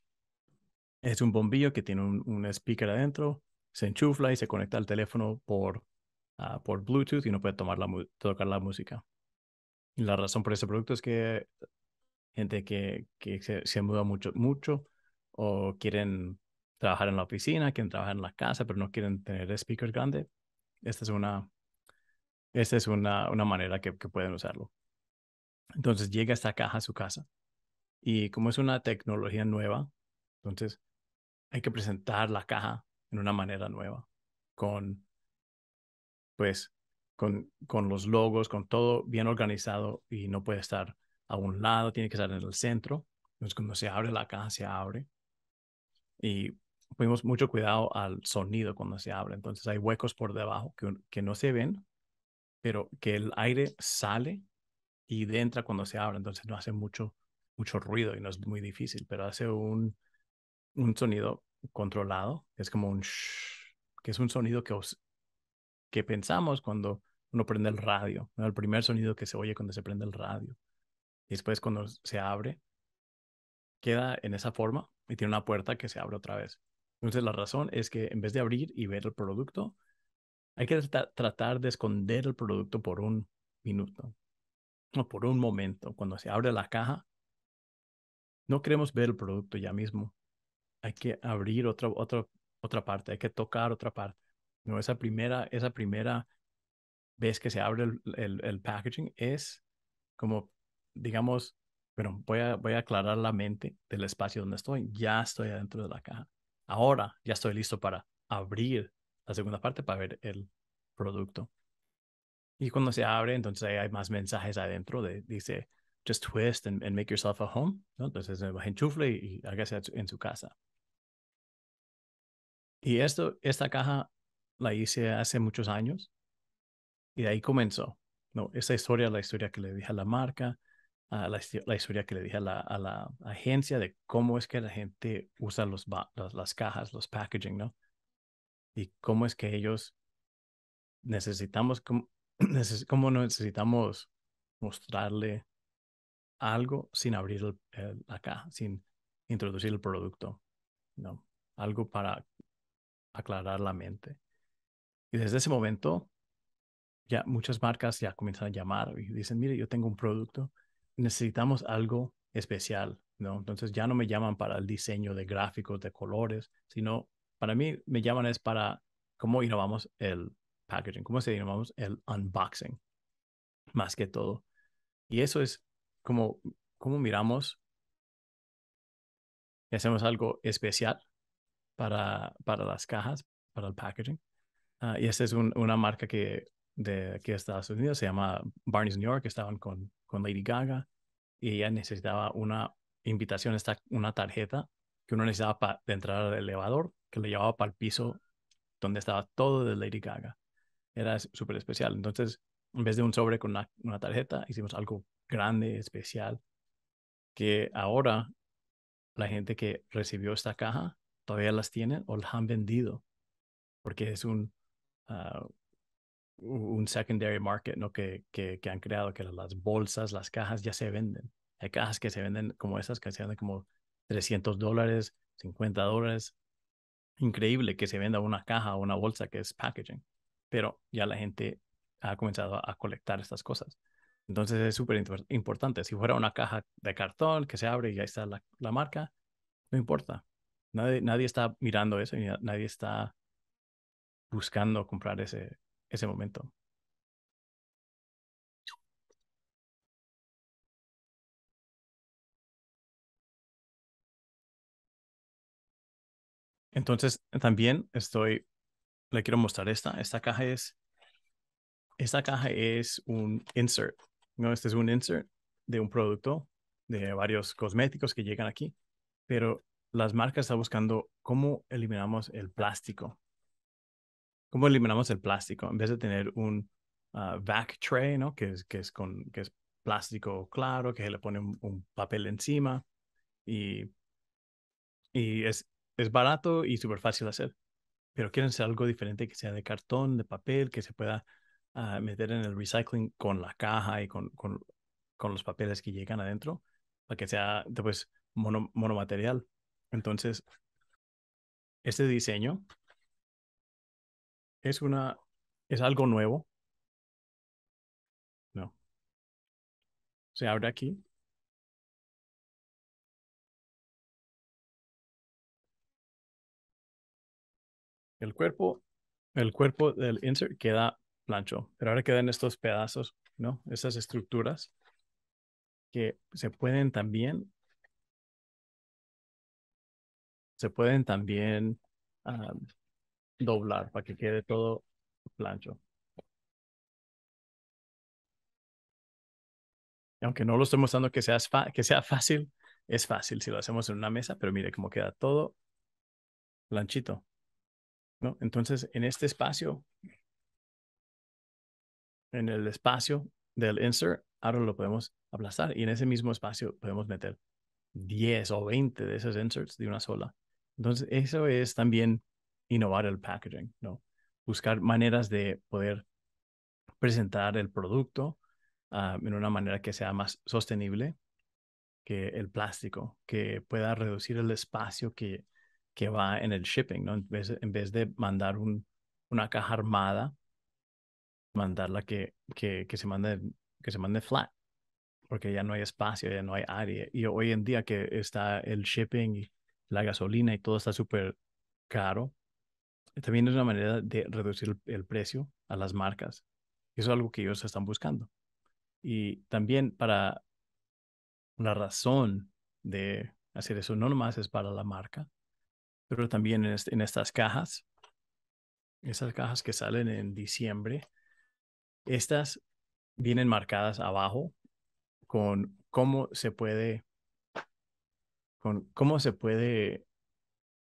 Es un bombillo que tiene un, speaker adentro, se enchufla y se conecta al teléfono por, ah, por Bluetooth y no puede tocar la música. Y la razón por ese producto es que gente que, se, muda mucho, mucho o quieren trabajar en la oficina, quieren trabajar en la casa, pero no quieren tener speaker grande, esta es una, esta es una, una manera que pueden usarlo. Entonces llega esta caja a su casa y como es una tecnología nueva, entonces hay que presentar la caja en una manera nueva, con, pues, con, con los logos, con todo bien organizado y no puede estar a un lado, tiene que estar en el centro. Entonces cuando se abre la caja, se abre. Y ponemos mucho cuidado al sonido cuando se abre. Entonces hay huecos por debajo que no se ven, pero que el aire sale y de entra cuando se abre, entonces no hace mucho, mucho ruido y no es muy difícil, pero hace un, sonido controlado, es como un shh, que es un sonido que, que pensamos cuando uno prende el radio, el primer sonido que se oye cuando se prende el radio. Y después cuando se abre, queda en esa forma y tiene una puerta que se abre otra vez. Entonces la razón es que en vez de abrir y ver el producto, hay que tratar de esconder el producto por un minuto por un momento, cuando se abre la caja, no queremos ver el producto ya mismo. Hay que abrir otra, otra, otra parte, hay que tocar otra parte. No, esa, primera, esa primera vez que se abre el, packaging es como, digamos, pero voy a, voy a aclarar la mente del espacio donde estoy. Ya estoy adentro de la caja. Ahora ya estoy listo para abrir la segunda parte para ver el producto. Y cuando se abre, entonces hay más mensajes adentro de, dice, just twist and, make yourself a home. ¿no? Entonces eh, enchufle y hágase en su casa. Y esto, esta caja la hice hace muchos años y de ahí comenzó. No, esa historia, la historia que le dije a la marca, a la, la, historia que le dije a la, a la, agencia de cómo es que la gente usa los, las cajas, los packaging, ¿no? Y cómo es que ellos necesitamos, [CLEARS THROAT] ¿Cómo necesitamos mostrarle algo sin abrir acá, sin introducir el producto, ¿no? Algo para aclarar la mente. Y desde ese momento, ya muchas marcas ya comienzan a llamar y dicen, mire, yo tengo un producto, necesitamos algo especial, ¿no? Entonces ya no me llaman para el diseño de gráficos, de colores, sino para mí me llaman es para cómo innovamos el, packaging, ¿cómo se llamamos? El unboxing, más que todo. Y eso es como, como miramos y hacemos algo especial para, para las cajas, para el packaging. Ah, y esta es una marca que de aquí de Estados Unidos se llama Barney's New York, estaban con, con Lady Gaga y ella necesitaba una invitación, una tarjeta que uno necesitaba para entrar al elevador que le llevaba para el piso donde estaba todo de Lady Gaga era súper especial. Entonces, en vez de un sobre con una, tarjeta, hicimos algo grande, especial, que ahora la gente que recibió esta caja todavía las tiene o las han vendido, porque es un, ah, un secondary market ¿no? que, que han creado, que las bolsas, las cajas ya se venden. Hay cajas que se venden como esas, que se venden como 300 dólares, 50 dólares. Increíble que se venda una caja o una bolsa que es packaging pero ya la gente ha comenzado a colectar estas cosas. Entonces es súper importante. Si fuera una caja de cartón que se abre y ahí está la, la marca, no importa. Nadie, nadie, está mirando eso y nadie está buscando comprar ese, ese momento. Entonces, también estoy le quiero mostrar esta. Esta caja es, esta caja es un insert, ¿no? Este es un insert de un producto de varios cosméticos que llegan aquí, pero las marcas están buscando cómo eliminamos el plástico. ¿Cómo eliminamos el plástico? En vez de tener un ah, back tray, ¿no? Que es, que es, con, que es plástico claro, que se le pone un, papel encima y, y es, es barato y súper fácil de hacer pero quieren ser algo diferente que sea de cartón, de papel, que se pueda ah, meter en el recycling con la caja y con, los papeles que llegan adentro, para que sea después pues, mono, monomaterial. Entonces, este diseño es una es algo nuevo. No. Se abre aquí El cuerpo, el cuerpo del insert queda plancho, pero ahora quedan estos pedazos, ¿no? Esas estructuras que se pueden también, se pueden también ah, doblar para que quede todo plancho. aunque no lo estoy mostrando que que sea fácil, es fácil si lo hacemos en una mesa, pero mire cómo queda todo planchito. ¿no? Entonces, en este espacio, en el espacio del insert, ahora lo podemos aplastar y en ese mismo espacio podemos meter 10 o 20 de esos inserts de una sola. Entonces, eso es también innovar el packaging, ¿no? Buscar maneras de poder presentar el producto ah, en una manera que sea más sostenible que el plástico, que pueda reducir el espacio que que va en el shipping, ¿no? En vez, en vez de mandar un, una caja armada, mandarla que, que, que, se mande, que se mande flat, porque ya no hay espacio, ya no hay área. Y hoy en día que está el shipping y la gasolina y todo está súper caro, también es una manera de reducir el, precio a las marcas. Eso es algo que ellos están buscando. Y también para una razón de hacer eso, no nomás es para la marca, pero también este, en, estas cajas, esas cajas que salen en diciembre, estas vienen marcadas abajo con cómo se puede, con cómo se puede,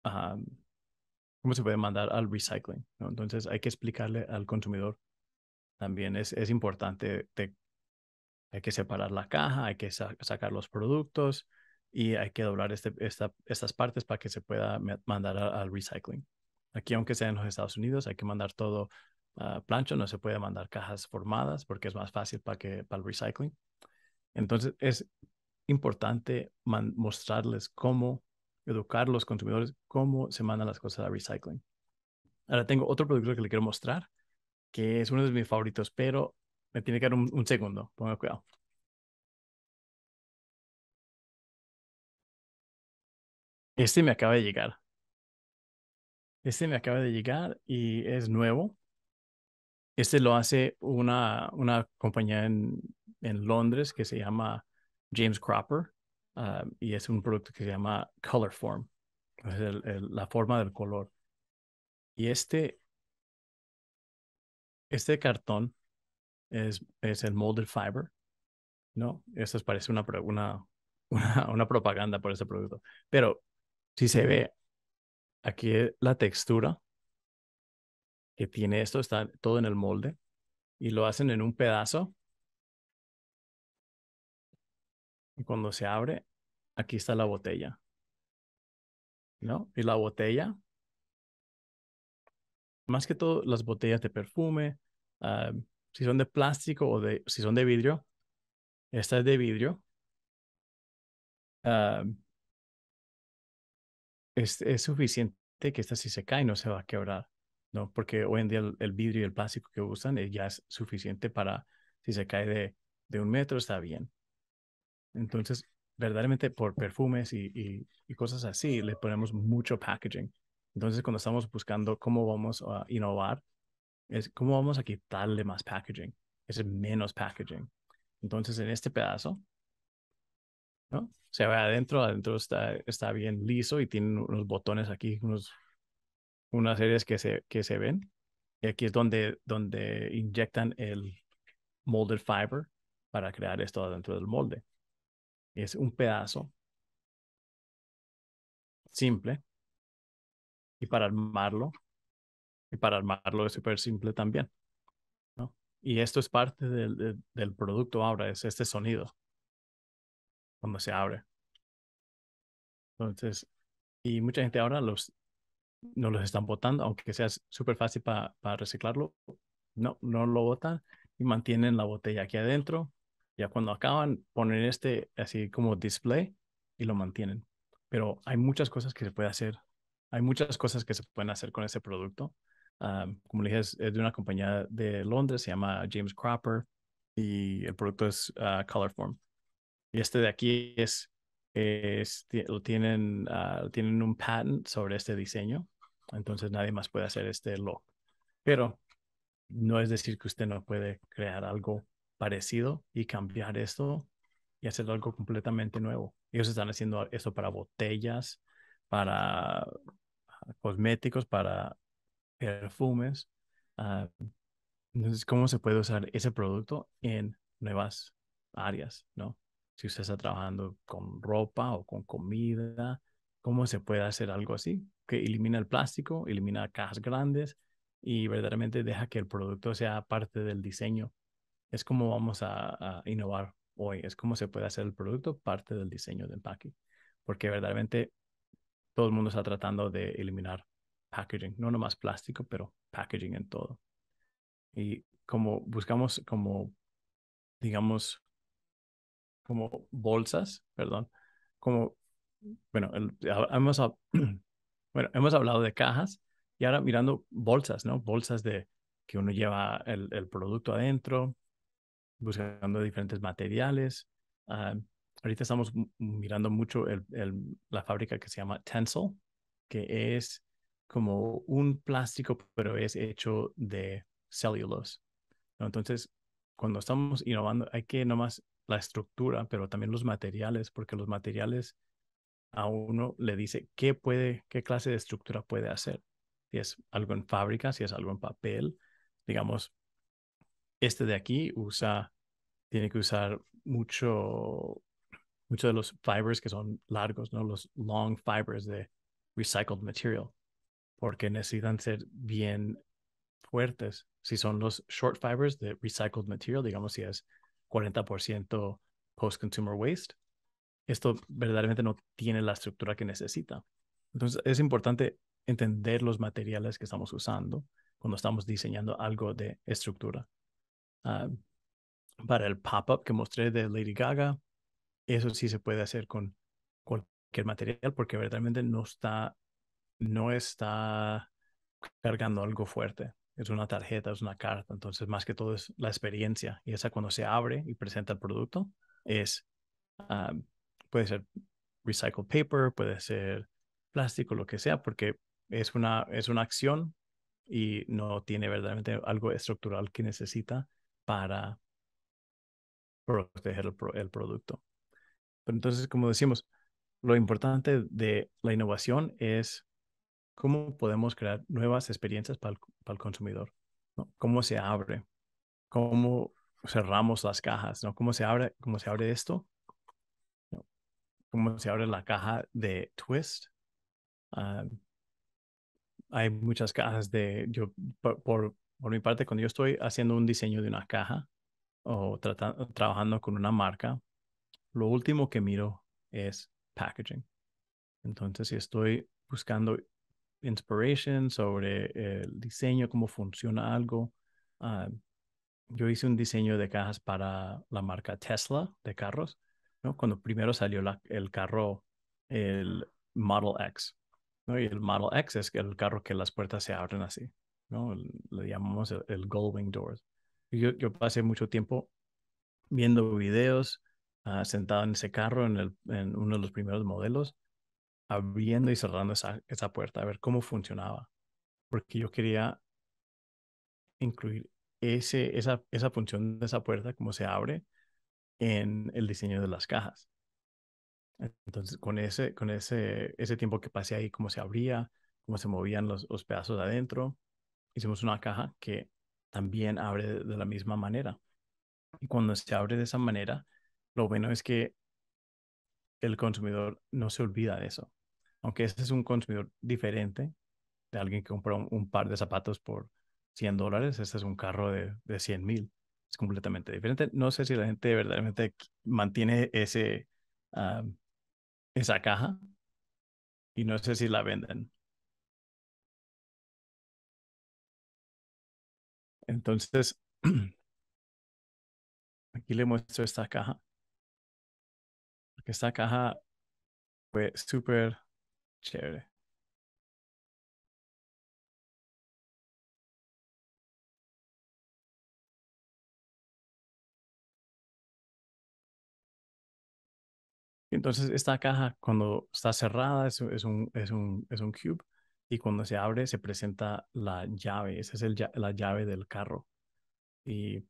cómo se puede mandar al recycling. Entonces hay que explicarle al consumidor también es, importante, hay que separar la caja, hay que sacar los productos, y hay que doblar este, estas partes para que se pueda mandar al recycling. Aquí, aunque sea en los Estados Unidos, hay que mandar todo a ah, plancho, no se puede mandar cajas formadas porque es más fácil para, que, para el recycling. Entonces, es importante mostrarles cómo educar a los consumidores, cómo se mandan las cosas al recycling. Ahora tengo otro producto que le quiero mostrar, que es uno de mis favoritos, pero me tiene que dar un, un segundo, ponga cuidado. Este me acaba de llegar. Este me acaba de llegar y es nuevo. Este lo hace una, una compañía en, en Londres que se llama James Cropper ah, y es un producto que se llama Colorform, es la forma del color. Y este, este cartón es, es el molded fiber, ¿no? Esto parece una, una, [LAUGHS] una, una propaganda por este producto, pero si se ve aquí eh, la textura que tiene esto, está todo en el molde y lo hacen en un pedazo. Y cuando se abre, aquí está la botella. ¿No? Y la botella, más que todo las botellas de perfume, ah, si son de plástico o de, si son de vidrio, esta es de vidrio. Ah, es, suficiente que esta si se cae no se va a quebrar, ¿no? Porque hoy en día el, vidrio y el plástico que usan eh, ya es suficiente para, si se cae de, de un metro, está bien. Entonces, verdaderamente por perfumes y, y, cosas así, le ponemos mucho packaging. Entonces, cuando estamos buscando cómo vamos a innovar, es cómo vamos a quitarle más packaging, es menos packaging. Entonces, en este pedazo, se ve adentro, adentro está, está bien liso y tiene unos botones aquí, unos, unas series que se, que se ven. Y aquí es donde, donde inyectan el molded fiber para crear esto adentro del molde. Es un pedazo simple. Y para armarlo, y para armarlo es súper simple también. Y esto es parte del, del producto ahora, es este sonido cuando se abre. Entonces, y mucha gente ahora los, no los están botando, aunque sea súper fácil para reciclarlo, no, no lo botan y mantienen la botella aquí adentro. Ya cuando acaban, ponen este así como display y lo mantienen. Pero hay muchas cosas que se puede hacer. Hay muchas cosas que se pueden hacer con ese producto. Ah, como le dije, es, de una compañía de Londres, se llama James Cropper y el producto es ah, Colorform. Y este de aquí es, lo tienen, ah, tienen un patent sobre este diseño, entonces nadie más puede hacer este look. Pero no es decir que usted no puede crear algo parecido y cambiar esto y hacer algo completamente nuevo. Ellos están haciendo eso para botellas, para ah, cosméticos, para perfumes. Ah, entonces, ¿cómo se puede usar ese producto en nuevas áreas, no? si usted está trabajando con ropa o con comida, cómo se puede hacer algo así, que elimina el plástico, elimina cajas grandes y verdaderamente deja que el producto sea parte del diseño. Es como vamos a, innovar hoy, es como se puede hacer el producto parte del diseño de empaque, porque verdaderamente todo el mundo está tratando de eliminar packaging, no nomás plástico, pero packaging en todo. Y como buscamos como, digamos, como bolsas, perdón, como, bueno, hemos, [CLEARS THROAT] bueno, hemos hablado de cajas y ahora mirando bolsas, ¿no? Bolsas de que uno lleva el, el producto adentro, buscando diferentes materiales. Ah, ahorita estamos mirando mucho el, la fábrica que se llama Tencel, que es como un plástico, pero es hecho de no Entonces, cuando estamos innovando, hay que nomás la estructura, pero también los materiales, porque los materiales a uno le dice qué puede, qué clase de estructura puede hacer. Si es algo en fábrica, si es algo en papel, digamos, este de aquí usa, tiene que usar mucho, mucho de los fibers que son largos, ¿no? Los long fibers de recycled material, porque necesitan ser bien fuertes. Si son los short fibers de recycled material, digamos, si es 40% post-consumer waste, esto verdaderamente no tiene la estructura que necesita. Entonces, es importante entender los materiales que estamos usando cuando estamos diseñando algo de estructura. Ah, para el pop-up que mostré de Lady Gaga, eso sí se puede hacer con cualquier material porque verdaderamente no está, no está cargando algo fuerte es una tarjeta, es una carta, entonces más que todo es la experiencia y esa cuando se abre y presenta el producto es, ah, puede ser recycled paper, puede ser plástico, lo que sea, porque es una, es una acción y no tiene verdaderamente algo estructural que necesita para proteger el producto. Pero entonces, como decimos, lo importante de la innovación es cómo podemos crear nuevas experiencias para el, para el consumidor, ¿no? Cómo se abre, cómo cerramos las cajas, ¿no? Cómo se abre, cómo se abre esto, cómo se abre la caja de twist. Ah, hay muchas cajas de, yo, por, por, por, mi parte, cuando yo estoy haciendo un diseño de una caja o tratando, trabajando con una marca, lo último que miro es packaging. Entonces, si estoy buscando inspiration, sobre el diseño, cómo funciona algo. Ah, yo hice un diseño de cajas para la marca Tesla de carros, ¿no? Cuando primero salió el carro, el Model X, ¿no? Y el Model X es el carro que las puertas se abren así, ¿no? Le llamamos el, Goldwing Doors. Yo, pasé mucho tiempo viendo videos, ah, sentado en ese carro, el, en uno de los primeros modelos, abriendo y cerrando esa, esa puerta a ver cómo funcionaba, porque yo quería incluir ese, esa, esa función de esa puerta, cómo se abre, en el diseño de las cajas. Entonces, con ese, con ese, ese tiempo que pasé ahí, cómo se abría, cómo se movían los, los pedazos adentro, hicimos una caja que también abre de, la misma manera. Y cuando se abre de esa manera, lo bueno es que el consumidor no se olvida de eso aunque ese es un consumidor diferente de alguien que compró un, par de zapatos por 100 dólares, este es un carro de, de 100 mil. Es completamente diferente. No sé si la gente verdaderamente mantiene ese, ah, esa caja y no sé si la venden. Entonces, [CLEARS THROAT] aquí le muestro esta caja. esta caja fue súper Chévere. Entonces, esta caja cuando está cerrada es, es, un, es, un, es un cube y cuando se abre se presenta la llave. Esa es el, la llave del carro. Y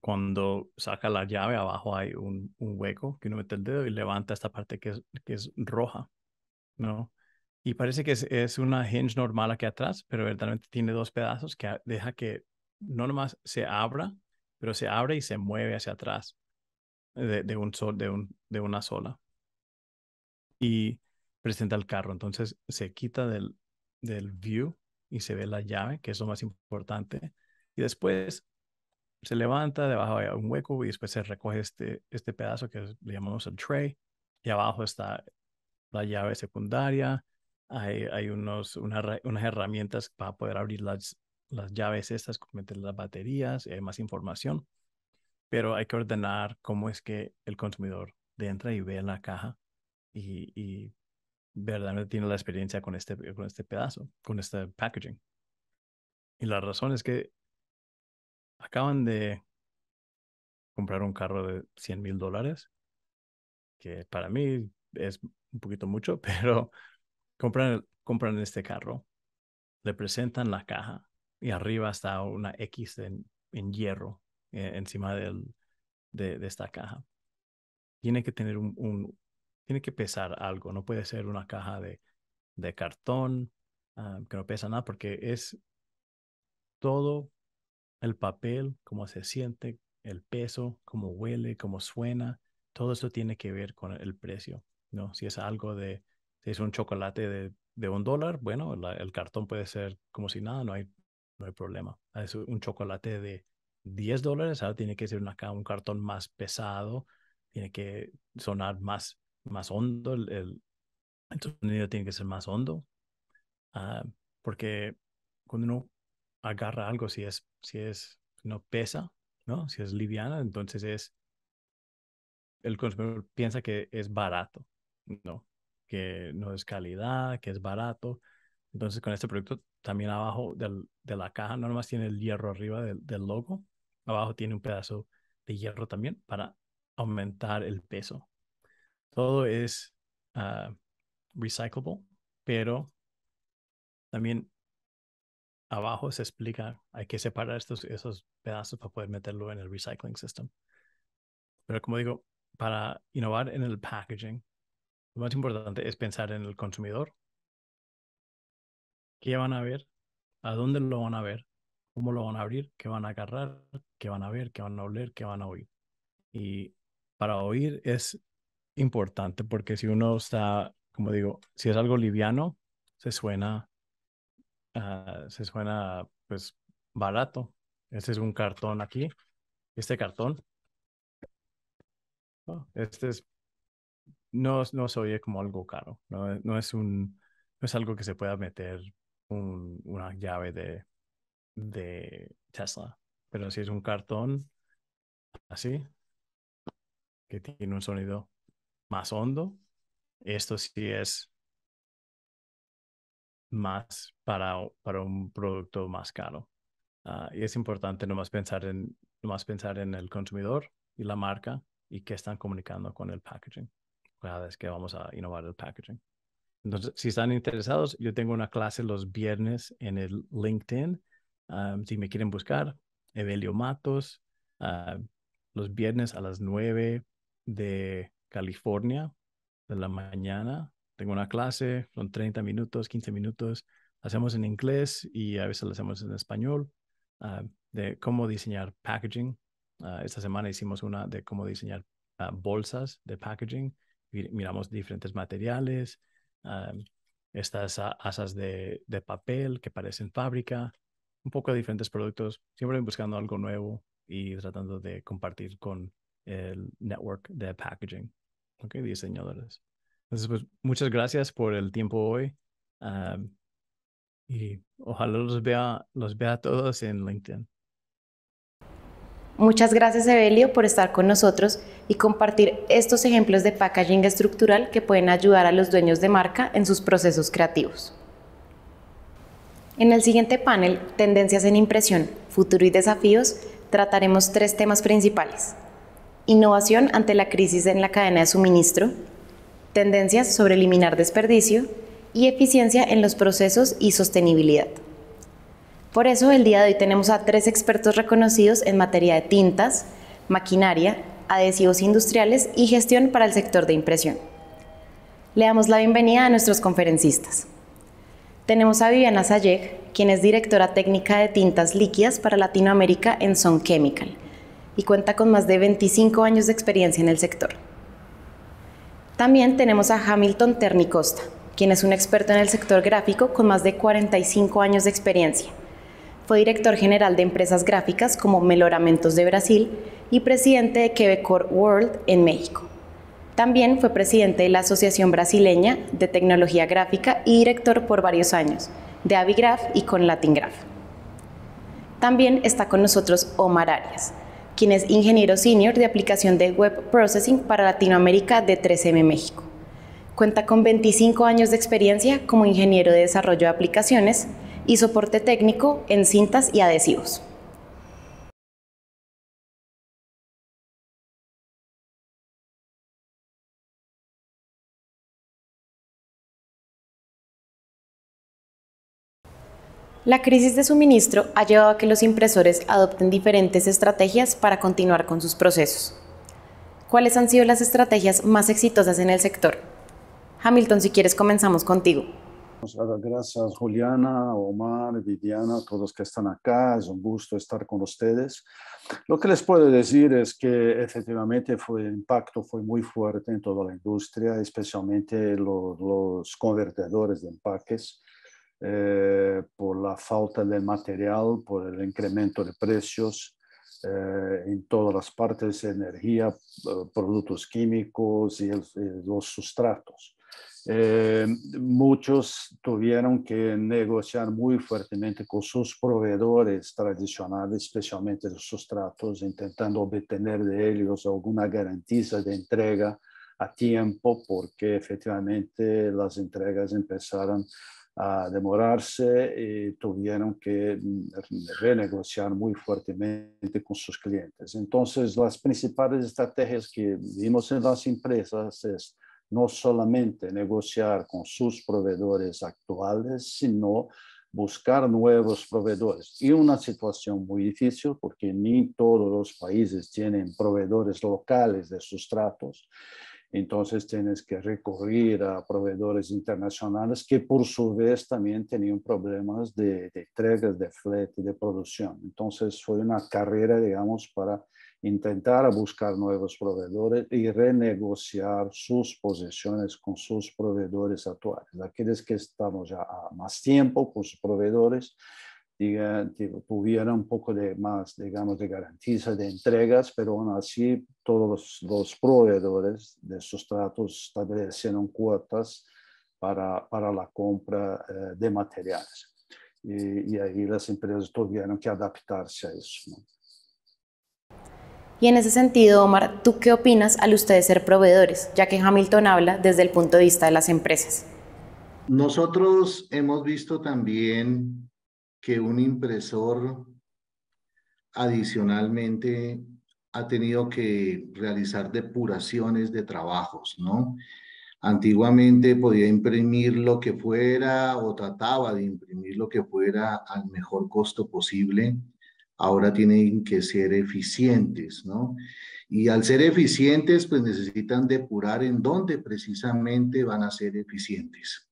cuando saca la llave, abajo hay un, un, hueco que uno mete el dedo y levanta esta parte que que es roja. ¿no? Y parece que es, una hinge normal aquí atrás, pero verdaderamente tiene dos pedazos que deja que no nomás se abra, pero se abre y se mueve hacia atrás de, un, sol, de, un, de una sola. Y presenta el carro. Entonces se quita del, del view y se ve la llave, que es lo más importante. Y después se levanta, debajo hay un hueco y después se recoge este, este pedazo que le llamamos el tray. Y abajo está la llave secundaria, hay, hay unos, unas herramientas para poder abrir las, las llaves estas, meter las baterías, eh, más información, pero hay que ordenar cómo es que el consumidor entra y ve en la caja y, y verdaderamente tiene la experiencia con este, con este pedazo, con este packaging. Y la razón es que acaban de comprar un carro de 100 mil dólares, que para mí es un poquito mucho, [LAUGHS] pero compran, compran este carro, le presentan la caja y arriba está una X en, hierro eh, encima del, de, esta caja. Tiene que tener un, tiene que pesar algo, no puede ser una caja de, cartón ah, que no pesa nada porque es todo el papel, cómo se siente, el peso, cómo huele, cómo suena, todo eso tiene que ver con el precio. ¿no? Si es algo de, si es un chocolate de, de un dólar, bueno, el cartón puede ser como si nada, no hay, no hay problema. Ah, es un chocolate de 10 dólares, ahora tiene que ser una, un cartón más pesado, tiene que sonar más, más hondo, el, sonido tiene que ser más hondo, ah, porque cuando uno agarra algo, si es, si es, no pesa, ¿no? Si es liviana, entonces es, el consumidor piensa que es barato, no, que no es calidad, que es barato. Entonces con este producto también abajo de la caja, no nomás tiene el hierro arriba del, logo, abajo tiene un pedazo de hierro también para aumentar el peso. Todo es uh, recyclable, pero también abajo se explica, hay que separar estos, esos pedazos para poder meterlo en el recycling system. Pero como digo, para innovar en el packaging, lo más importante es pensar en el consumidor. ¿Qué van a ver? ¿A dónde lo van a ver? ¿Cómo lo van a abrir? ¿Qué van a agarrar? ¿Qué van a ver? ¿Qué van a oler? ¿Qué van a oír? Y para oír es importante porque si uno está, como digo, si es algo liviano, se suena, ah, se suena pues barato. Este es un cartón aquí. Este cartón. Oh, este es no, no se oye como algo caro, no, eh, no es un, no es algo que se pueda meter un, una llave de, de Tesla, pero si es un cartón así, que tiene un sonido más hondo, esto sí es más para, para un producto más caro. Ah, y es importante nomás pensar, en, nomás pensar en el consumidor y la marca y qué están comunicando con el packaging cada vez que vamos a innovar el packaging. Entonces, si están interesados, yo tengo una clase los viernes en el LinkedIn. Ah, si me quieren buscar, Evelio Matos, ah, los viernes a las 9 de California de la mañana. Tengo una clase, son 30 minutos, 15 minutos. Hacemos en inglés y a veces lo hacemos en español, ah, de cómo diseñar packaging. esta semana hicimos una de cómo diseñar bolsas de packaging miramos diferentes materiales, estas asas de, papel que parecen fábrica, un poco diferentes productos, siempre buscando algo nuevo y tratando de compartir con el network de packaging, ¿ok? Diseñadores. Entonces, pues muchas gracias por el tiempo hoy y ojalá los vea, los vea todos en LinkedIn. Muchas gracias Evelio por estar con nosotros y compartir estos ejemplos de packaging estructural que pueden ayudar a los dueños de marca en sus procesos creativos. En el siguiente panel, Tendencias en Impresión, Futuro y Desafíos, trataremos tres temas principales. Innovación ante la crisis en la cadena de suministro, tendencias sobre eliminar desperdicio y eficiencia en los procesos y sostenibilidad. Por eso el día de hoy tenemos a tres expertos reconocidos en materia de tintas, maquinaria, adhesivos industriales y gestión para el sector de impresión. Le damos la bienvenida a nuestros conferencistas. Tenemos a Viviana Sayeg, quien es directora técnica de tintas líquidas para Latinoamérica en Son Chemical y cuenta con más de 25 años de experiencia en el sector. También tenemos a Hamilton Terni Costa, quien es un experto en el sector gráfico con más de 45 años de experiencia fue director general de empresas gráficas como Meloramentos de Brasil y presidente de Quebecor World en México. También fue presidente de la Asociación Brasileña de Tecnología Gráfica y director por varios años de Avigraf y con LatinGraph. También está con nosotros Omar Arias, quien es ingeniero senior de aplicación de web processing para Latinoamérica de 3M México. Cuenta con 25 años de experiencia como ingeniero de desarrollo de aplicaciones y soporte técnico en cintas y adhesivos. La crisis de suministro ha llevado a que los impresores adopten diferentes estrategias para continuar con sus procesos. ¿Cuáles han sido las estrategias más exitosas en el sector? Hamilton, si quieres comenzamos contigo. Gracias Juliana, Omar, Viviana, todos que están acá. Es un gusto estar con ustedes. Lo que les puedo decir es que efectivamente fue, el impacto fue muy fuerte en toda la industria, especialmente los, convertidores de empaques, eh, por la falta de material, por el incremento de precios, eh, en todas las partes, energía, eh, productos químicos y los sustratos. Eh, muchos tuvieron que negociar muy fuertemente con sus proveedores tradicionales, especialmente los sustratos, intentando obtener de ellos alguna garantía de entrega a tiempo, porque efectivamente las entregas empezaron a demorarse y tuvieron que mm, renegociar muy fuertemente con sus clientes. Entonces, las principales estrategias que vimos en las empresas es no solamente negociar con sus proveedores actuales, sino buscar nuevos proveedores. Y una situación muy difícil porque ni todos los países tienen proveedores locales de sustratos. Entonces tienes que recurrir a proveedores internacionales que por su vez también tenían problemas de, de entregas, de flete, de producción. Entonces fue una carrera, digamos, para intentar buscar nuevos proveedores y renegociar sus posiciones con sus proveedores actuales. Aquellos que estamos ya más tiempo con sus proveedores, tuvieron un poco de más, digamos, de garantías de entregas, pero aún así todos los proveedores de tratos establecieron cuotas para, para la compra eh, de materiales. Y, y, ahí las empresas tuvieron que adaptarse a eso. ¿no? Y en ese sentido, Omar, ¿tú qué opinas al ustedes ser proveedores, ya que Hamilton habla desde el punto de vista de las empresas? Nosotros hemos visto también que un impresor adicionalmente ha tenido que realizar depuraciones de trabajos, ¿no? Antiguamente podía imprimir lo que fuera o trataba de imprimir lo que fuera al mejor costo posible ahora tienen que ser eficientes, ¿no? Y al ser eficientes, pues necesitan depurar en dónde precisamente van a ser eficientes.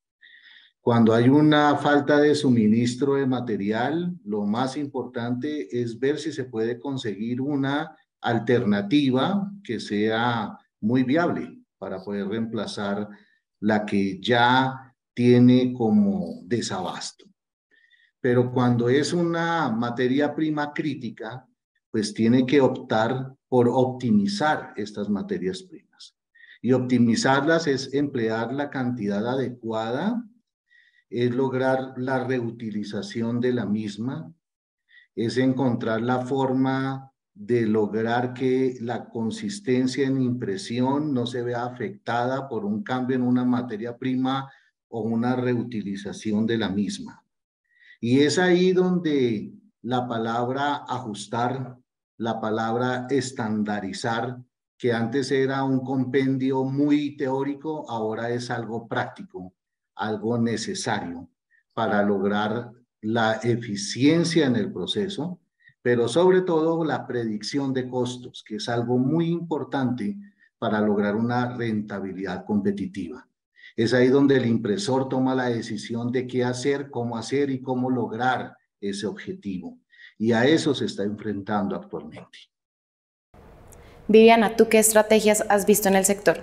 Cuando hay una falta de suministro de material, lo más importante es ver si se puede conseguir una alternativa que sea muy viable para poder reemplazar la que ya tiene como desabasto pero cuando es una materia prima crítica, pues tiene que optar por optimizar estas materias primas. Y optimizarlas es emplear la cantidad adecuada, es lograr la reutilización de la misma, es encontrar la forma de lograr que la consistencia en impresión no se vea afectada por un cambio en una materia prima o una reutilización de la misma. Y es ahí donde la palabra ajustar, la palabra estandarizar, que antes era un compendio muy teórico, ahora es algo práctico, algo necesario para lograr la eficiencia en el proceso, pero sobre todo la predicción de costos, que es algo muy importante para lograr una rentabilidad competitiva. Es ahí donde el impresor toma la decisión de qué hacer, cómo hacer y cómo lograr ese objetivo. Y a eso se está enfrentando actualmente. Viviana, ¿tú qué estrategias has visto en el sector?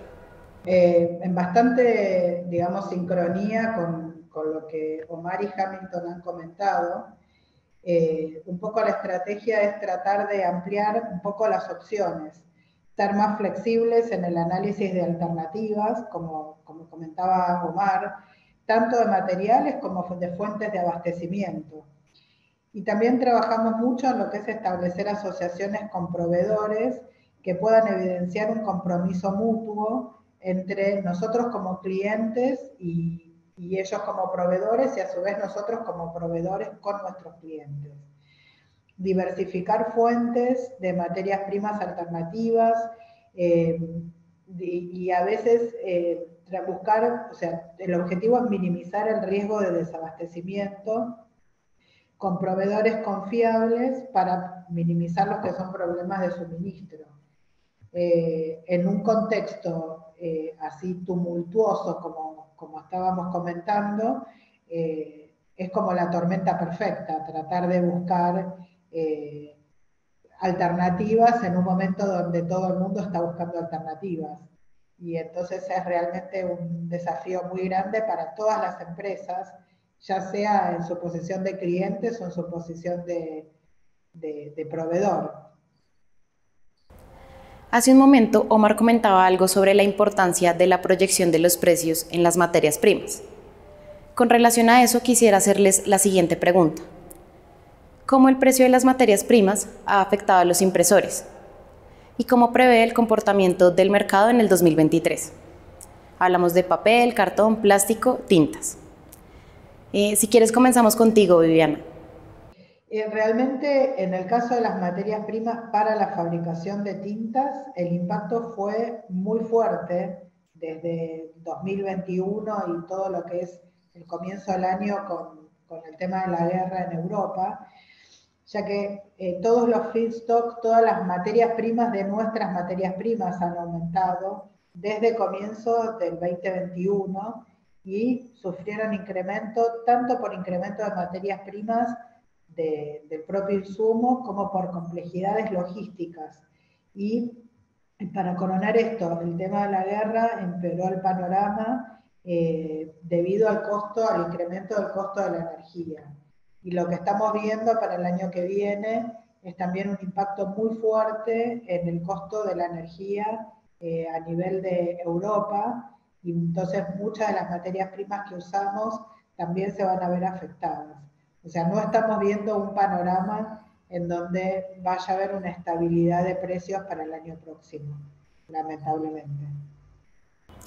Eh, en bastante, digamos, sincronía con, lo que Omar y Hamilton han comentado, eh, un poco la estrategia es tratar de ampliar un poco las opciones estar más flexibles en el análisis de alternativas, como, como comentaba Omar, tanto de materiales como de fuentes de abastecimiento. Y también trabajamos mucho en lo que es establecer asociaciones con proveedores que puedan evidenciar un compromiso mutuo entre nosotros como clientes y, y ellos como proveedores y a su vez nosotros como proveedores con nuestros clientes diversificar fuentes de materias primas alternativas eh, y a veces eh, buscar, o sea, el objetivo es minimizar el riesgo de desabastecimiento con proveedores confiables para minimizar los que son problemas de suministro. Eh, en un contexto así tumultuoso como, como estábamos comentando, es como la tormenta perfecta, tratar de buscar eh, alternativas en un momento donde todo el mundo está buscando alternativas. Y entonces es realmente un desafío muy grande para todas las empresas, ya sea en su posición de clientes o en su posición de proveedor. Hace un momento, Omar comentaba algo sobre la importancia de la proyección de los precios en las materias primas. Con relación a eso, quisiera hacerles la siguiente pregunta cómo el precio de las materias primas ha afectado a los impresores y cómo prevé el comportamiento del mercado en el 2023. Hablamos de papel, cartón, plástico, tintas. Eh, si quieres, comenzamos contigo, Viviana. Eh, realmente, en el caso de las materias primas para la fabricación de tintas, el impacto fue muy fuerte desde 2021 y todo lo que es el comienzo del año con, con el tema de la guerra en Europa ya que eh, todos los feedstock, todas las materias primas de nuestras materias primas han aumentado desde comienzo del 2021 y sufrieron incremento tanto por incremento de materias primas de, del propio insumo como por complejidades logísticas. Y eh, para coronar esto, el tema de la guerra empeoró el panorama eh, debido al costo, al incremento del costo de la energía y lo que estamos viendo para el año que viene es también un impacto muy fuerte en el costo de la energía eh, a nivel de Europa y entonces muchas de las materias primas que usamos también se van a ver afectadas. O sea, no estamos viendo un panorama en donde vaya a haber una estabilidad de precios para el año próximo, lamentablemente.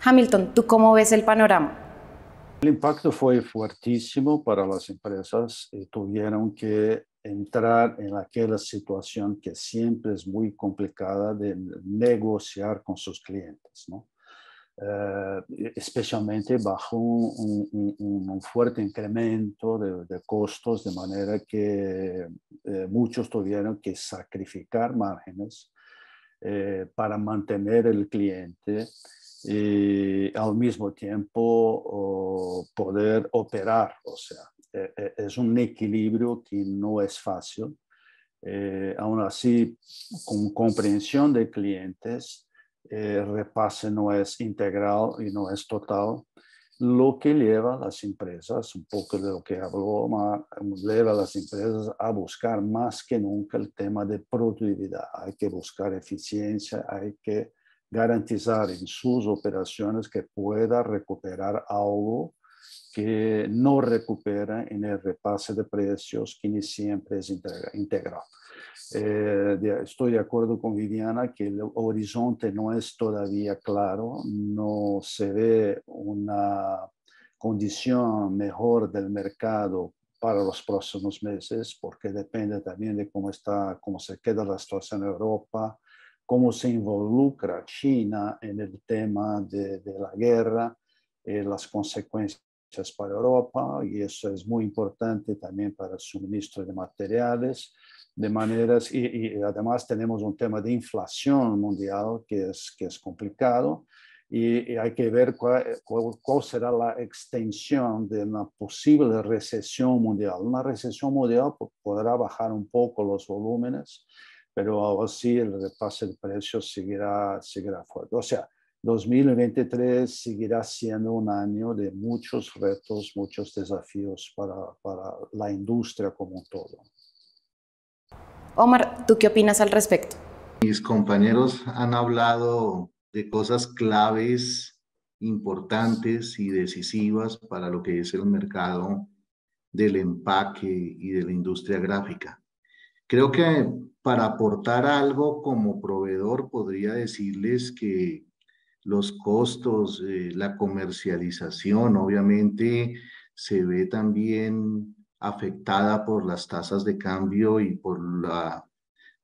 Hamilton, ¿tú cómo ves el panorama? El impacto fue fuertísimo para las empresas y eh, tuvieron que entrar en aquella situación que siempre es muy complicada de negociar con sus clientes, eh, especialmente bajo un, fuerte incremento de, costos, de manera que eh, muchos tuvieron que sacrificar márgenes para mantener el cliente y al mismo tiempo poder operar. O sea, e, e, es un equilibrio que no es fácil. Eh, aún así, con comprensión de clientes, el eh, repase no es integral y no es total, lo que lleva a las empresas, un poco de lo que habló, lleva a las empresas a buscar más que nunca el tema de productividad. Hay que buscar eficiencia, hay que garantizar en sus operaciones que pueda recuperar algo que no recupera en el repase de precios que ni siempre es integral. Eh, estoy de acuerdo con Viviana que el horizonte no es todavía claro, no se ve una condición mejor del mercado para los próximos meses, porque depende también de cómo está, cómo se queda la situación en Europa, cómo se involucra China en el tema de, la guerra, eh, las consecuencias para Europa, y eso es muy importante también para el suministro de materiales, de maneras, y, además tenemos un tema de inflación mundial que es, que es complicado, y, hay que ver cuál, será la extensión de una posible recesión mundial. Una recesión mundial podrá bajar un poco los volúmenes, pero aún así el repaso de precios seguirá, seguirá fuerte. O sea, 2023 seguirá siendo un año de muchos retos, muchos desafíos para, para la industria como todo. Omar, ¿tú qué opinas al respecto? Mis compañeros han hablado de cosas claves, importantes y decisivas para lo que es el mercado del empaque y de la industria gráfica. Creo que para aportar algo como proveedor podría decirles que los costos, eh, la comercialización, obviamente se ve también afectada por las tasas de cambio y por la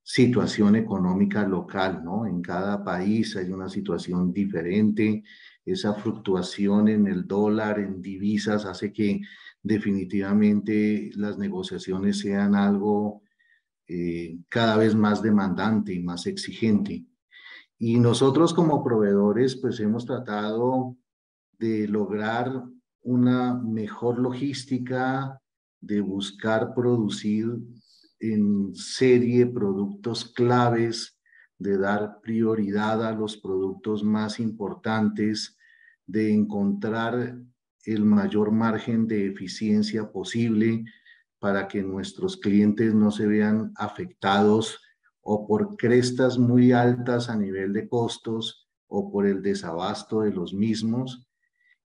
situación económica local, ¿no? En cada país hay una situación diferente. Esa fluctuación en el dólar, en divisas, hace que definitivamente las negociaciones sean algo eh, cada vez más demandante y más exigente. Y nosotros como proveedores, pues hemos tratado de lograr una mejor logística, de buscar producir en serie productos claves, de dar prioridad a los productos más importantes, de encontrar el mayor margen de eficiencia posible para que nuestros clientes no se vean afectados o por crestas muy altas a nivel de costos o por el desabasto de los mismos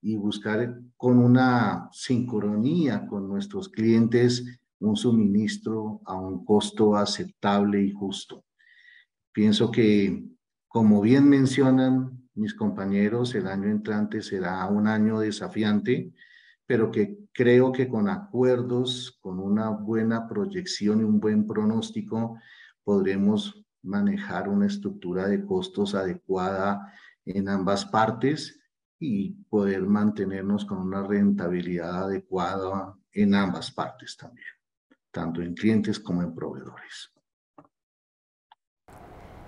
y buscar con una sincronía con nuestros clientes un suministro a un costo aceptable y justo. Pienso que, como bien mencionan mis compañeros, el año entrante será un año desafiante pero que creo que con acuerdos, con una buena proyección y un buen pronóstico, podremos manejar una estructura de costos adecuada en ambas partes y poder mantenernos con una rentabilidad adecuada en ambas partes también, tanto en clientes como en proveedores.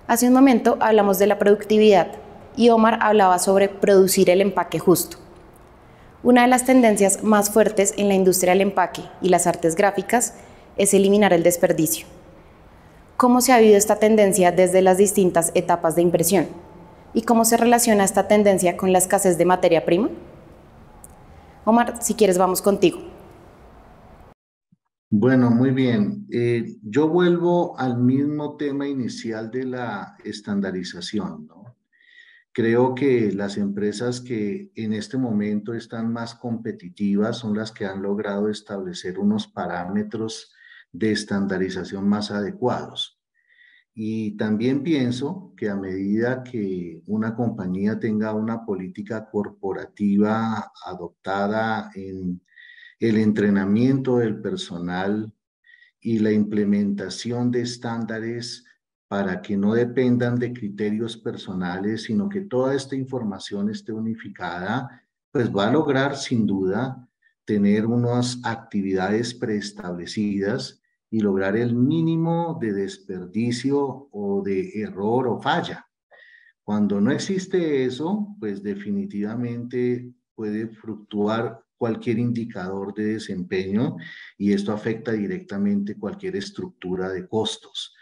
Hace un momento hablamos de la productividad y Omar hablaba sobre producir el empaque justo. Una de las tendencias más fuertes en la industria del empaque y las artes gráficas es eliminar el desperdicio. ¿Cómo se ha vivido esta tendencia desde las distintas etapas de impresión? ¿Y cómo se relaciona esta tendencia con la escasez de materia prima? Omar, si quieres, vamos contigo. Bueno, muy bien. Eh, yo vuelvo al mismo tema inicial de la estandarización, ¿no? Creo que las empresas que en este momento están más competitivas son las que han logrado establecer unos parámetros de estandarización más adecuados. Y también pienso que a medida que una compañía tenga una política corporativa adoptada en el entrenamiento del personal y la implementación de estándares para que no dependan de criterios personales, sino que toda esta información esté unificada, pues va a lograr sin duda tener unas actividades preestablecidas y lograr el mínimo de desperdicio o de error o falla. Cuando no existe eso, pues definitivamente puede fluctuar cualquier indicador de desempeño y esto afecta directamente cualquier estructura de costos.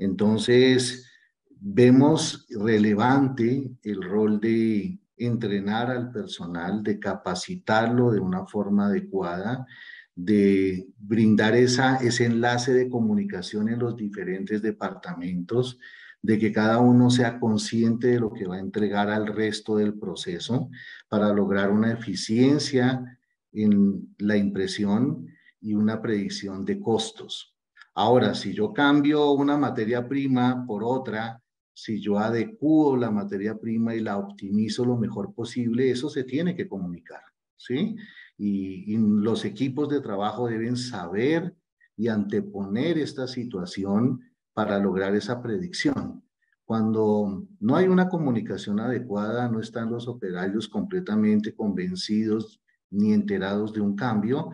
Entonces, vemos relevante el rol de entrenar al personal, de capacitarlo de una forma adecuada, de brindar ese enlace de comunicación en los diferentes departamentos, de que cada uno sea consciente de lo que va a entregar al resto del proceso para lograr una eficiencia en la impresión y una predicción de costos. Ahora, si yo cambio una materia prima por otra, si yo adecuo la materia prima y la optimizo lo mejor posible, eso se tiene que comunicar, ¿sí? Y, y los equipos de trabajo deben saber y anteponer esta situación para lograr esa predicción. Cuando no hay una comunicación adecuada, no están los operarios completamente convencidos ni enterados de un cambio,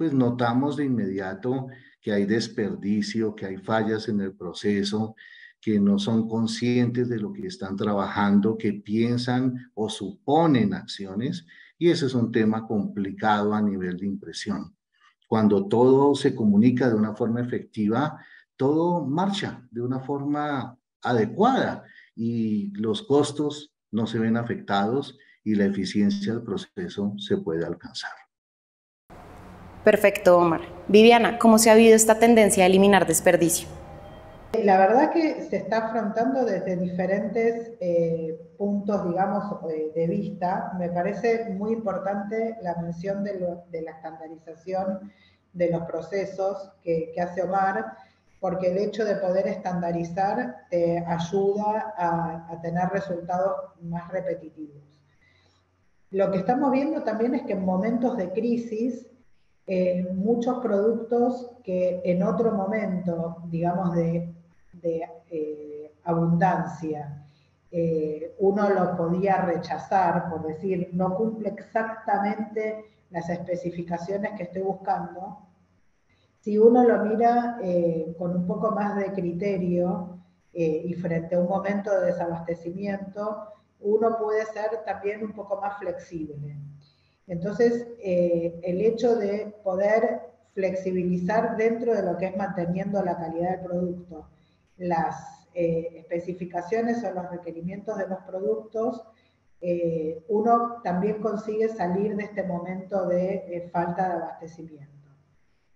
pues notamos de inmediato que hay desperdicio, que hay fallas en el proceso, que no son conscientes de lo que están trabajando, que piensan o suponen acciones, y ese es un tema complicado a nivel de impresión. Cuando todo se comunica de una forma efectiva, todo marcha de una forma adecuada y los costos no se ven afectados y la eficiencia del proceso se puede alcanzar. Perfecto, Omar. Viviana, ¿cómo se ha vivido esta tendencia a eliminar desperdicio? La verdad que se está afrontando desde diferentes eh, puntos, digamos, eh, de vista. Me parece muy importante la mención de, la estandarización de los procesos que, hace Omar, porque el hecho de poder estandarizar te ayuda a tener resultados más repetitivos. Lo que estamos viendo también es que en momentos de crisis muchos productos que en otro momento, digamos, de, eh, abundancia, eh, uno lo podía rechazar por decir, no cumple exactamente las especificaciones que estoy buscando. Si uno lo mira eh, con un poco más de criterio y frente a un momento de desabastecimiento, uno puede ser también un poco más flexible. Entonces, eh, el hecho de poder flexibilizar dentro de lo que es manteniendo la calidad del producto, las eh, especificaciones o los requerimientos de los productos, eh, uno también consigue salir de este momento de falta de abastecimiento.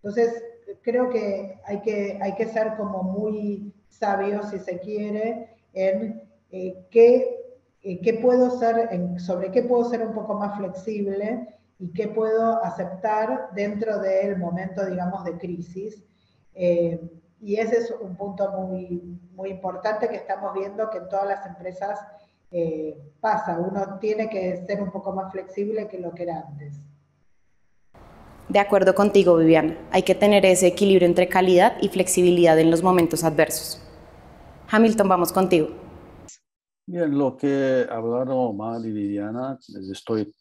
Entonces, creo que hay que, hay que ser como muy sabios, si se quiere, en qué eh, qué puedo ser, sobre qué puedo ser un poco más flexible y qué puedo aceptar dentro del momento, digamos, de crisis. Eh, y ese es un punto muy, muy importante que estamos viendo que en todas las empresas eh, pasa. Uno tiene que ser un poco más flexible que lo que era antes. De acuerdo contigo, Viviana, hay que tener ese equilibrio entre calidad y flexibilidad en los momentos adversos. Hamilton, vamos contigo. Bien, lo que hablaron Omar y Viviana, estoy eh,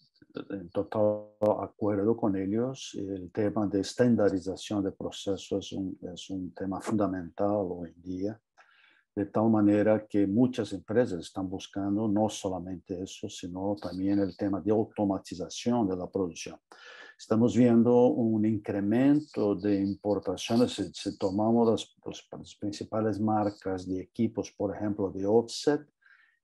en total acuerdo con ellos. El tema de estandarización de procesos es un, es un tema fundamental hoy en día, de tal manera que muchas empresas están buscando no solamente eso, sino también el tema de automatización de la producción. Estamos viendo un incremento de importaciones. Si, si tomamos las, las principales marcas de equipos, por ejemplo, de offset,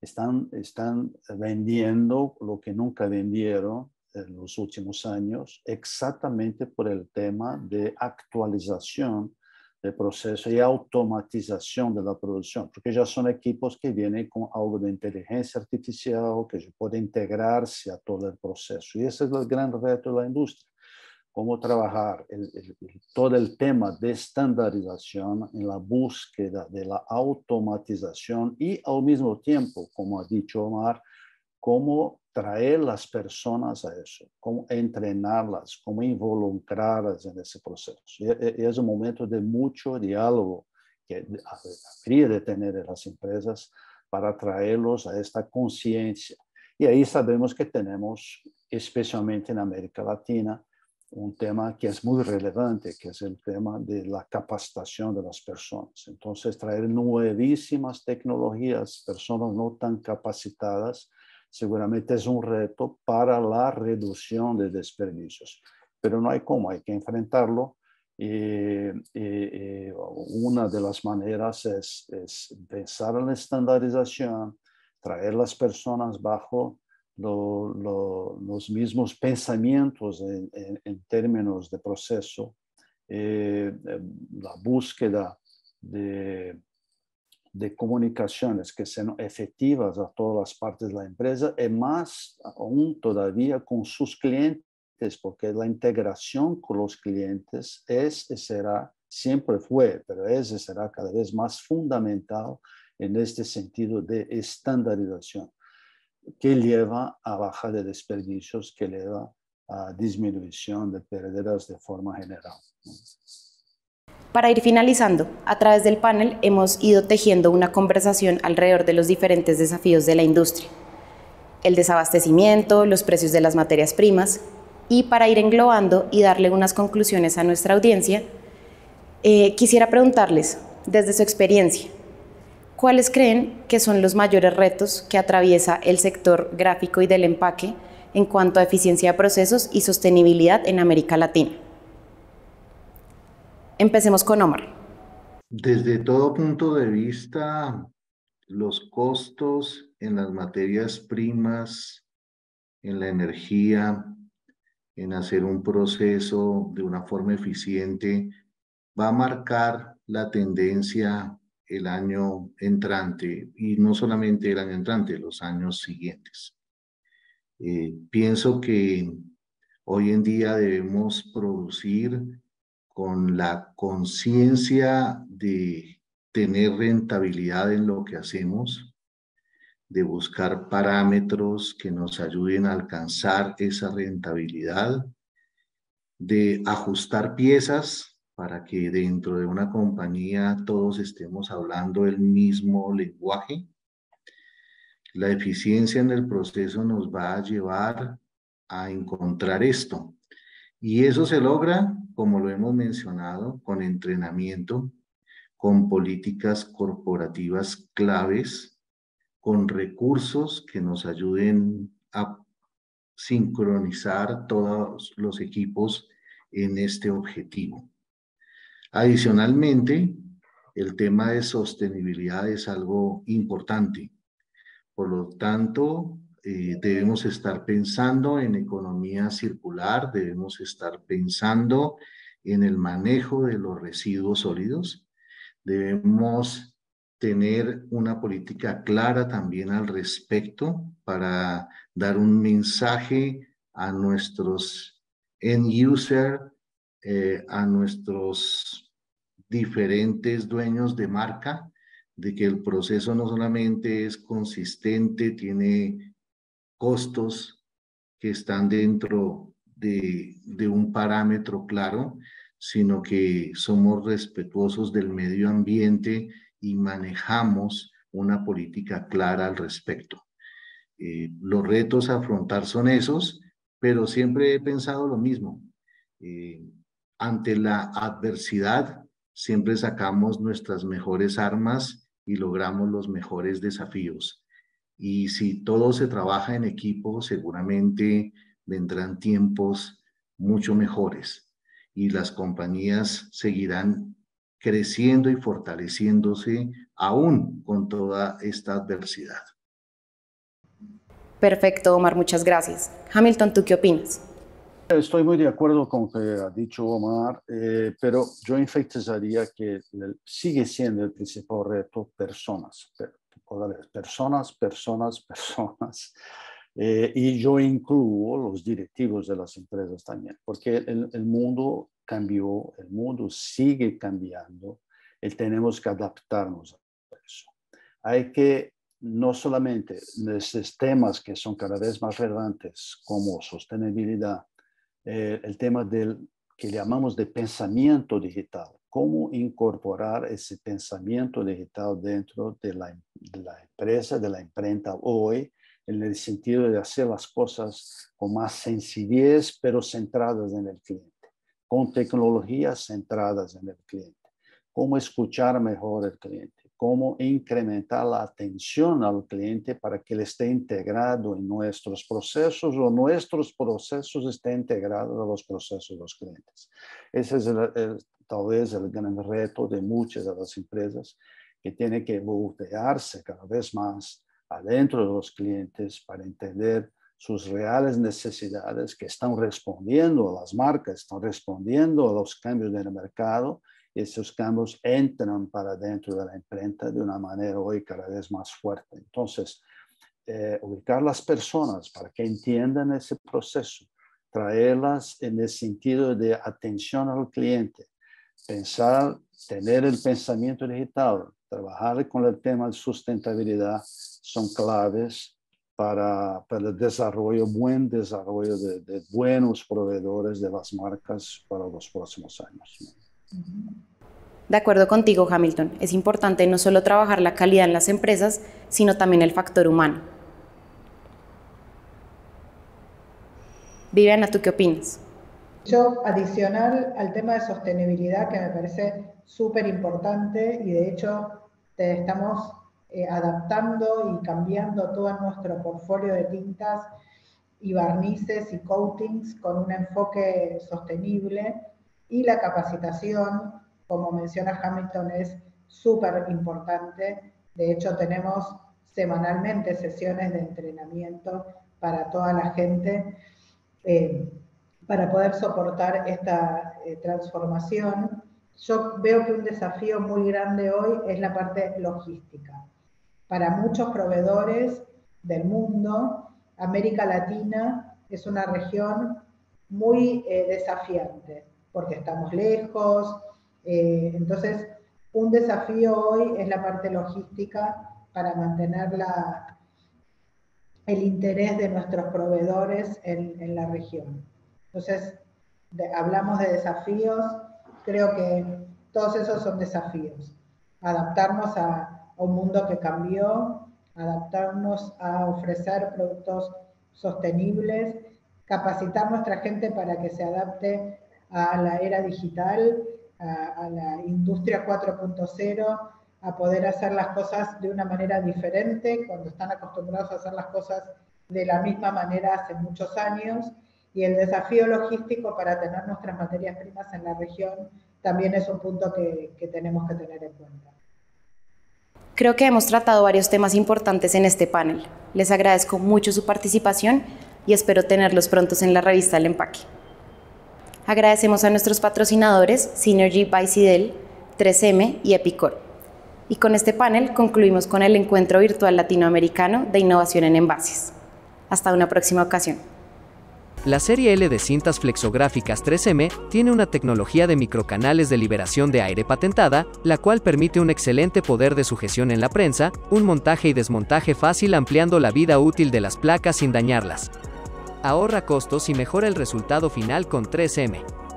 están, están vendiendo lo que nunca vendieron en los últimos años, exactamente por el tema de actualización del proceso y automatización de la producción, porque ya son equipos que vienen con algo de inteligencia artificial, que puede integrarse a todo el proceso. Y ese es el gran reto de la industria cómo trabajar todo el tema de estandarización en la búsqueda de la automatización y al mismo tiempo, como ha dicho Omar, cómo traer las personas a eso, cómo entrenarlas, cómo involucrarlas en ese proceso. Y e, es un momento de mucho diálogo que habría de tener en las empresas para traerlos a esta conciencia. Y ahí sabemos que tenemos, especialmente en América Latina, un tema que es muy relevante, que es el tema de la capacitación de las personas. Entonces, traer nuevísimas tecnologías, personas no tan capacitadas, seguramente es un reto para la reducción de desperdicios. Pero no hay cómo, hay que enfrentarlo. una de las maneras es, es pensar en la estandarización, traer las personas bajo los mismos pensamientos en, términos de proceso, eh, em, la búsqueda de, comunicaciones que sean efectivas a todas las partes de la empresa y más aún todavía con sus clientes, porque la integración con los clientes es y será, siempre fue, pero es y será cada vez más fundamental en este sentido de estandarización que lleva a baja de desperdicios, que lleva a disminución de pérdidas de forma general. Para ir finalizando, a través del panel hemos ido tejiendo una conversación alrededor de los diferentes desafíos de la industria, el desabastecimiento, los precios de las materias primas, y para ir englobando y darle unas conclusiones a nuestra audiencia, eh, quisiera preguntarles, desde su experiencia, ¿Cuáles creen que son los mayores retos que atraviesa el sector gráfico y del empaque en cuanto a eficiencia de procesos y sostenibilidad en América Latina? Empecemos con Omar. Desde todo punto de vista, los costos en las materias primas, en la energía, en hacer un proceso de una forma eficiente, va a marcar la tendencia el año entrante y no solamente el año entrante, los años siguientes. Eh, pienso que hoy en día debemos producir con la conciencia de tener rentabilidad en lo que hacemos, de buscar parámetros que nos ayuden a alcanzar esa rentabilidad, de ajustar piezas para que dentro de una compañía todos estemos hablando el mismo lenguaje. La eficiencia en el proceso nos va a llevar a encontrar esto. Y eso se logra, como lo hemos mencionado, con entrenamiento, con políticas corporativas claves, con recursos que nos ayuden a sincronizar todos los equipos en este objetivo. Adicionalmente, el tema de sostenibilidad es algo importante. Por lo tanto, eh, debemos estar pensando en economía circular, debemos estar pensando en el manejo de los residuos sólidos, debemos tener una política clara también al respecto para dar un mensaje a nuestros end users, eh, a nuestros diferentes dueños de marca de que el proceso no solamente es consistente, tiene costos que están dentro de, un parámetro claro, sino que somos respetuosos del medio ambiente y manejamos una política clara al respecto. Eh, los retos a afrontar son esos, pero siempre he pensado lo mismo. Eh, ante la adversidad siempre sacamos nuestras mejores armas y logramos los mejores desafíos. Y si todo se trabaja en equipo, seguramente vendrán tiempos mucho mejores y las compañías seguirán creciendo y fortaleciéndose aún con toda esta adversidad. Perfecto, Omar, muchas gracias. Hamilton, ¿tú qué opinas? Estoy muy de acuerdo con lo que ha dicho Omar, eh, pero yo enfatizaría que sigue siendo el principal reto personas, personas, personas, [LAUGHS] personas. Eh, y yo incluo los directivos de las empresas también, porque el, mundo cambió, el mundo sigue cambiando y tenemos que adaptarnos a eso. Hay que no solamente los temas que son cada vez más relevantes como sostenibilidad, eh, el tema del que llamamos de pensamiento digital, cómo incorporar ese pensamiento digital dentro de la, empresa, de la imprenta hoy, en el sentido de hacer las cosas con más sencillez, pero centradas en el cliente, con tecnologías centradas en el cliente, cómo escuchar mejor al cliente, cómo incrementar la atención al cliente para que él esté integrado en nuestros procesos o nuestros procesos estén integrados a los procesos de los clientes. Ese es tal vez el gran reto de muchas de las empresas que tienen que voltearse cada vez más adentro de los clientes para entender sus reales necesidades que están respondiendo a las marcas, están respondiendo a los cambios del mercado esos cambios entran para dentro de la imprenta de una manera hoy cada vez más fuerte. Entonces, eh, ubicar las personas para que entiendan ese proceso, traerlas en el sentido de atención al cliente, pensar, tener el pensamiento digital, trabajar con el tema de sustentabilidad son claves para, el desarrollo, buen desarrollo de buenos proveedores de las marcas para los próximos años. De acuerdo contigo, Hamilton, es importante no solo trabajar la calidad en las empresas, sino también el factor humano. Viviana, ¿tú qué opinas? Yo, adicional al tema de sostenibilidad, que me parece súper importante y de hecho te estamos eh, adaptando y cambiando todo nuestro portfolio de tintas y barnices y coatings con un enfoque sostenible y la capacitación, como menciona Hamilton, es súper importante. De hecho, tenemos semanalmente sesiones de entrenamiento para toda la gente eh, para poder soportar esta eh, transformación. Yo veo que un desafío muy grande hoy es la parte logística. Para muchos proveedores del mundo, América Latina es una región muy eh, desafiante porque estamos lejos. Eh, entonces, un desafío hoy es la parte logística para mantener el interés de nuestros proveedores en, la región. Entonces, hablamos de desafíos, creo que todos esos son desafíos. Adaptarnos a, un mundo que cambió, adaptarnos a ofrecer productos sostenibles, capacitar nuestra gente para que se adapte a la era digital, a, la industria 4.0, a poder hacer las cosas de una manera diferente, cuando están acostumbrados a hacer las cosas de la misma manera hace muchos años, y el desafío logístico para tener nuestras materias primas en la región también es un punto que, que tenemos que tener en cuenta. Creo que hemos tratado varios temas importantes en este panel. Les agradezco mucho su participación y espero tenerlos prontos en la revista El Empaque. Agradecemos a nuestros patrocinadores Synergy by Cidel, 3M y Epicor. Y con este panel concluimos con el Encuentro Virtual Latinoamericano de Innovación en Envases. Hasta una próxima ocasión. La serie L de cintas flexográficas 3M tiene una tecnología de microcanales de liberación de aire patentada, la cual permite un excelente poder de sujeción en la prensa, un montaje y desmontaje fácil ampliando la vida útil de las placas sin dañarlas ahorra costos y mejora el resultado final con 3M.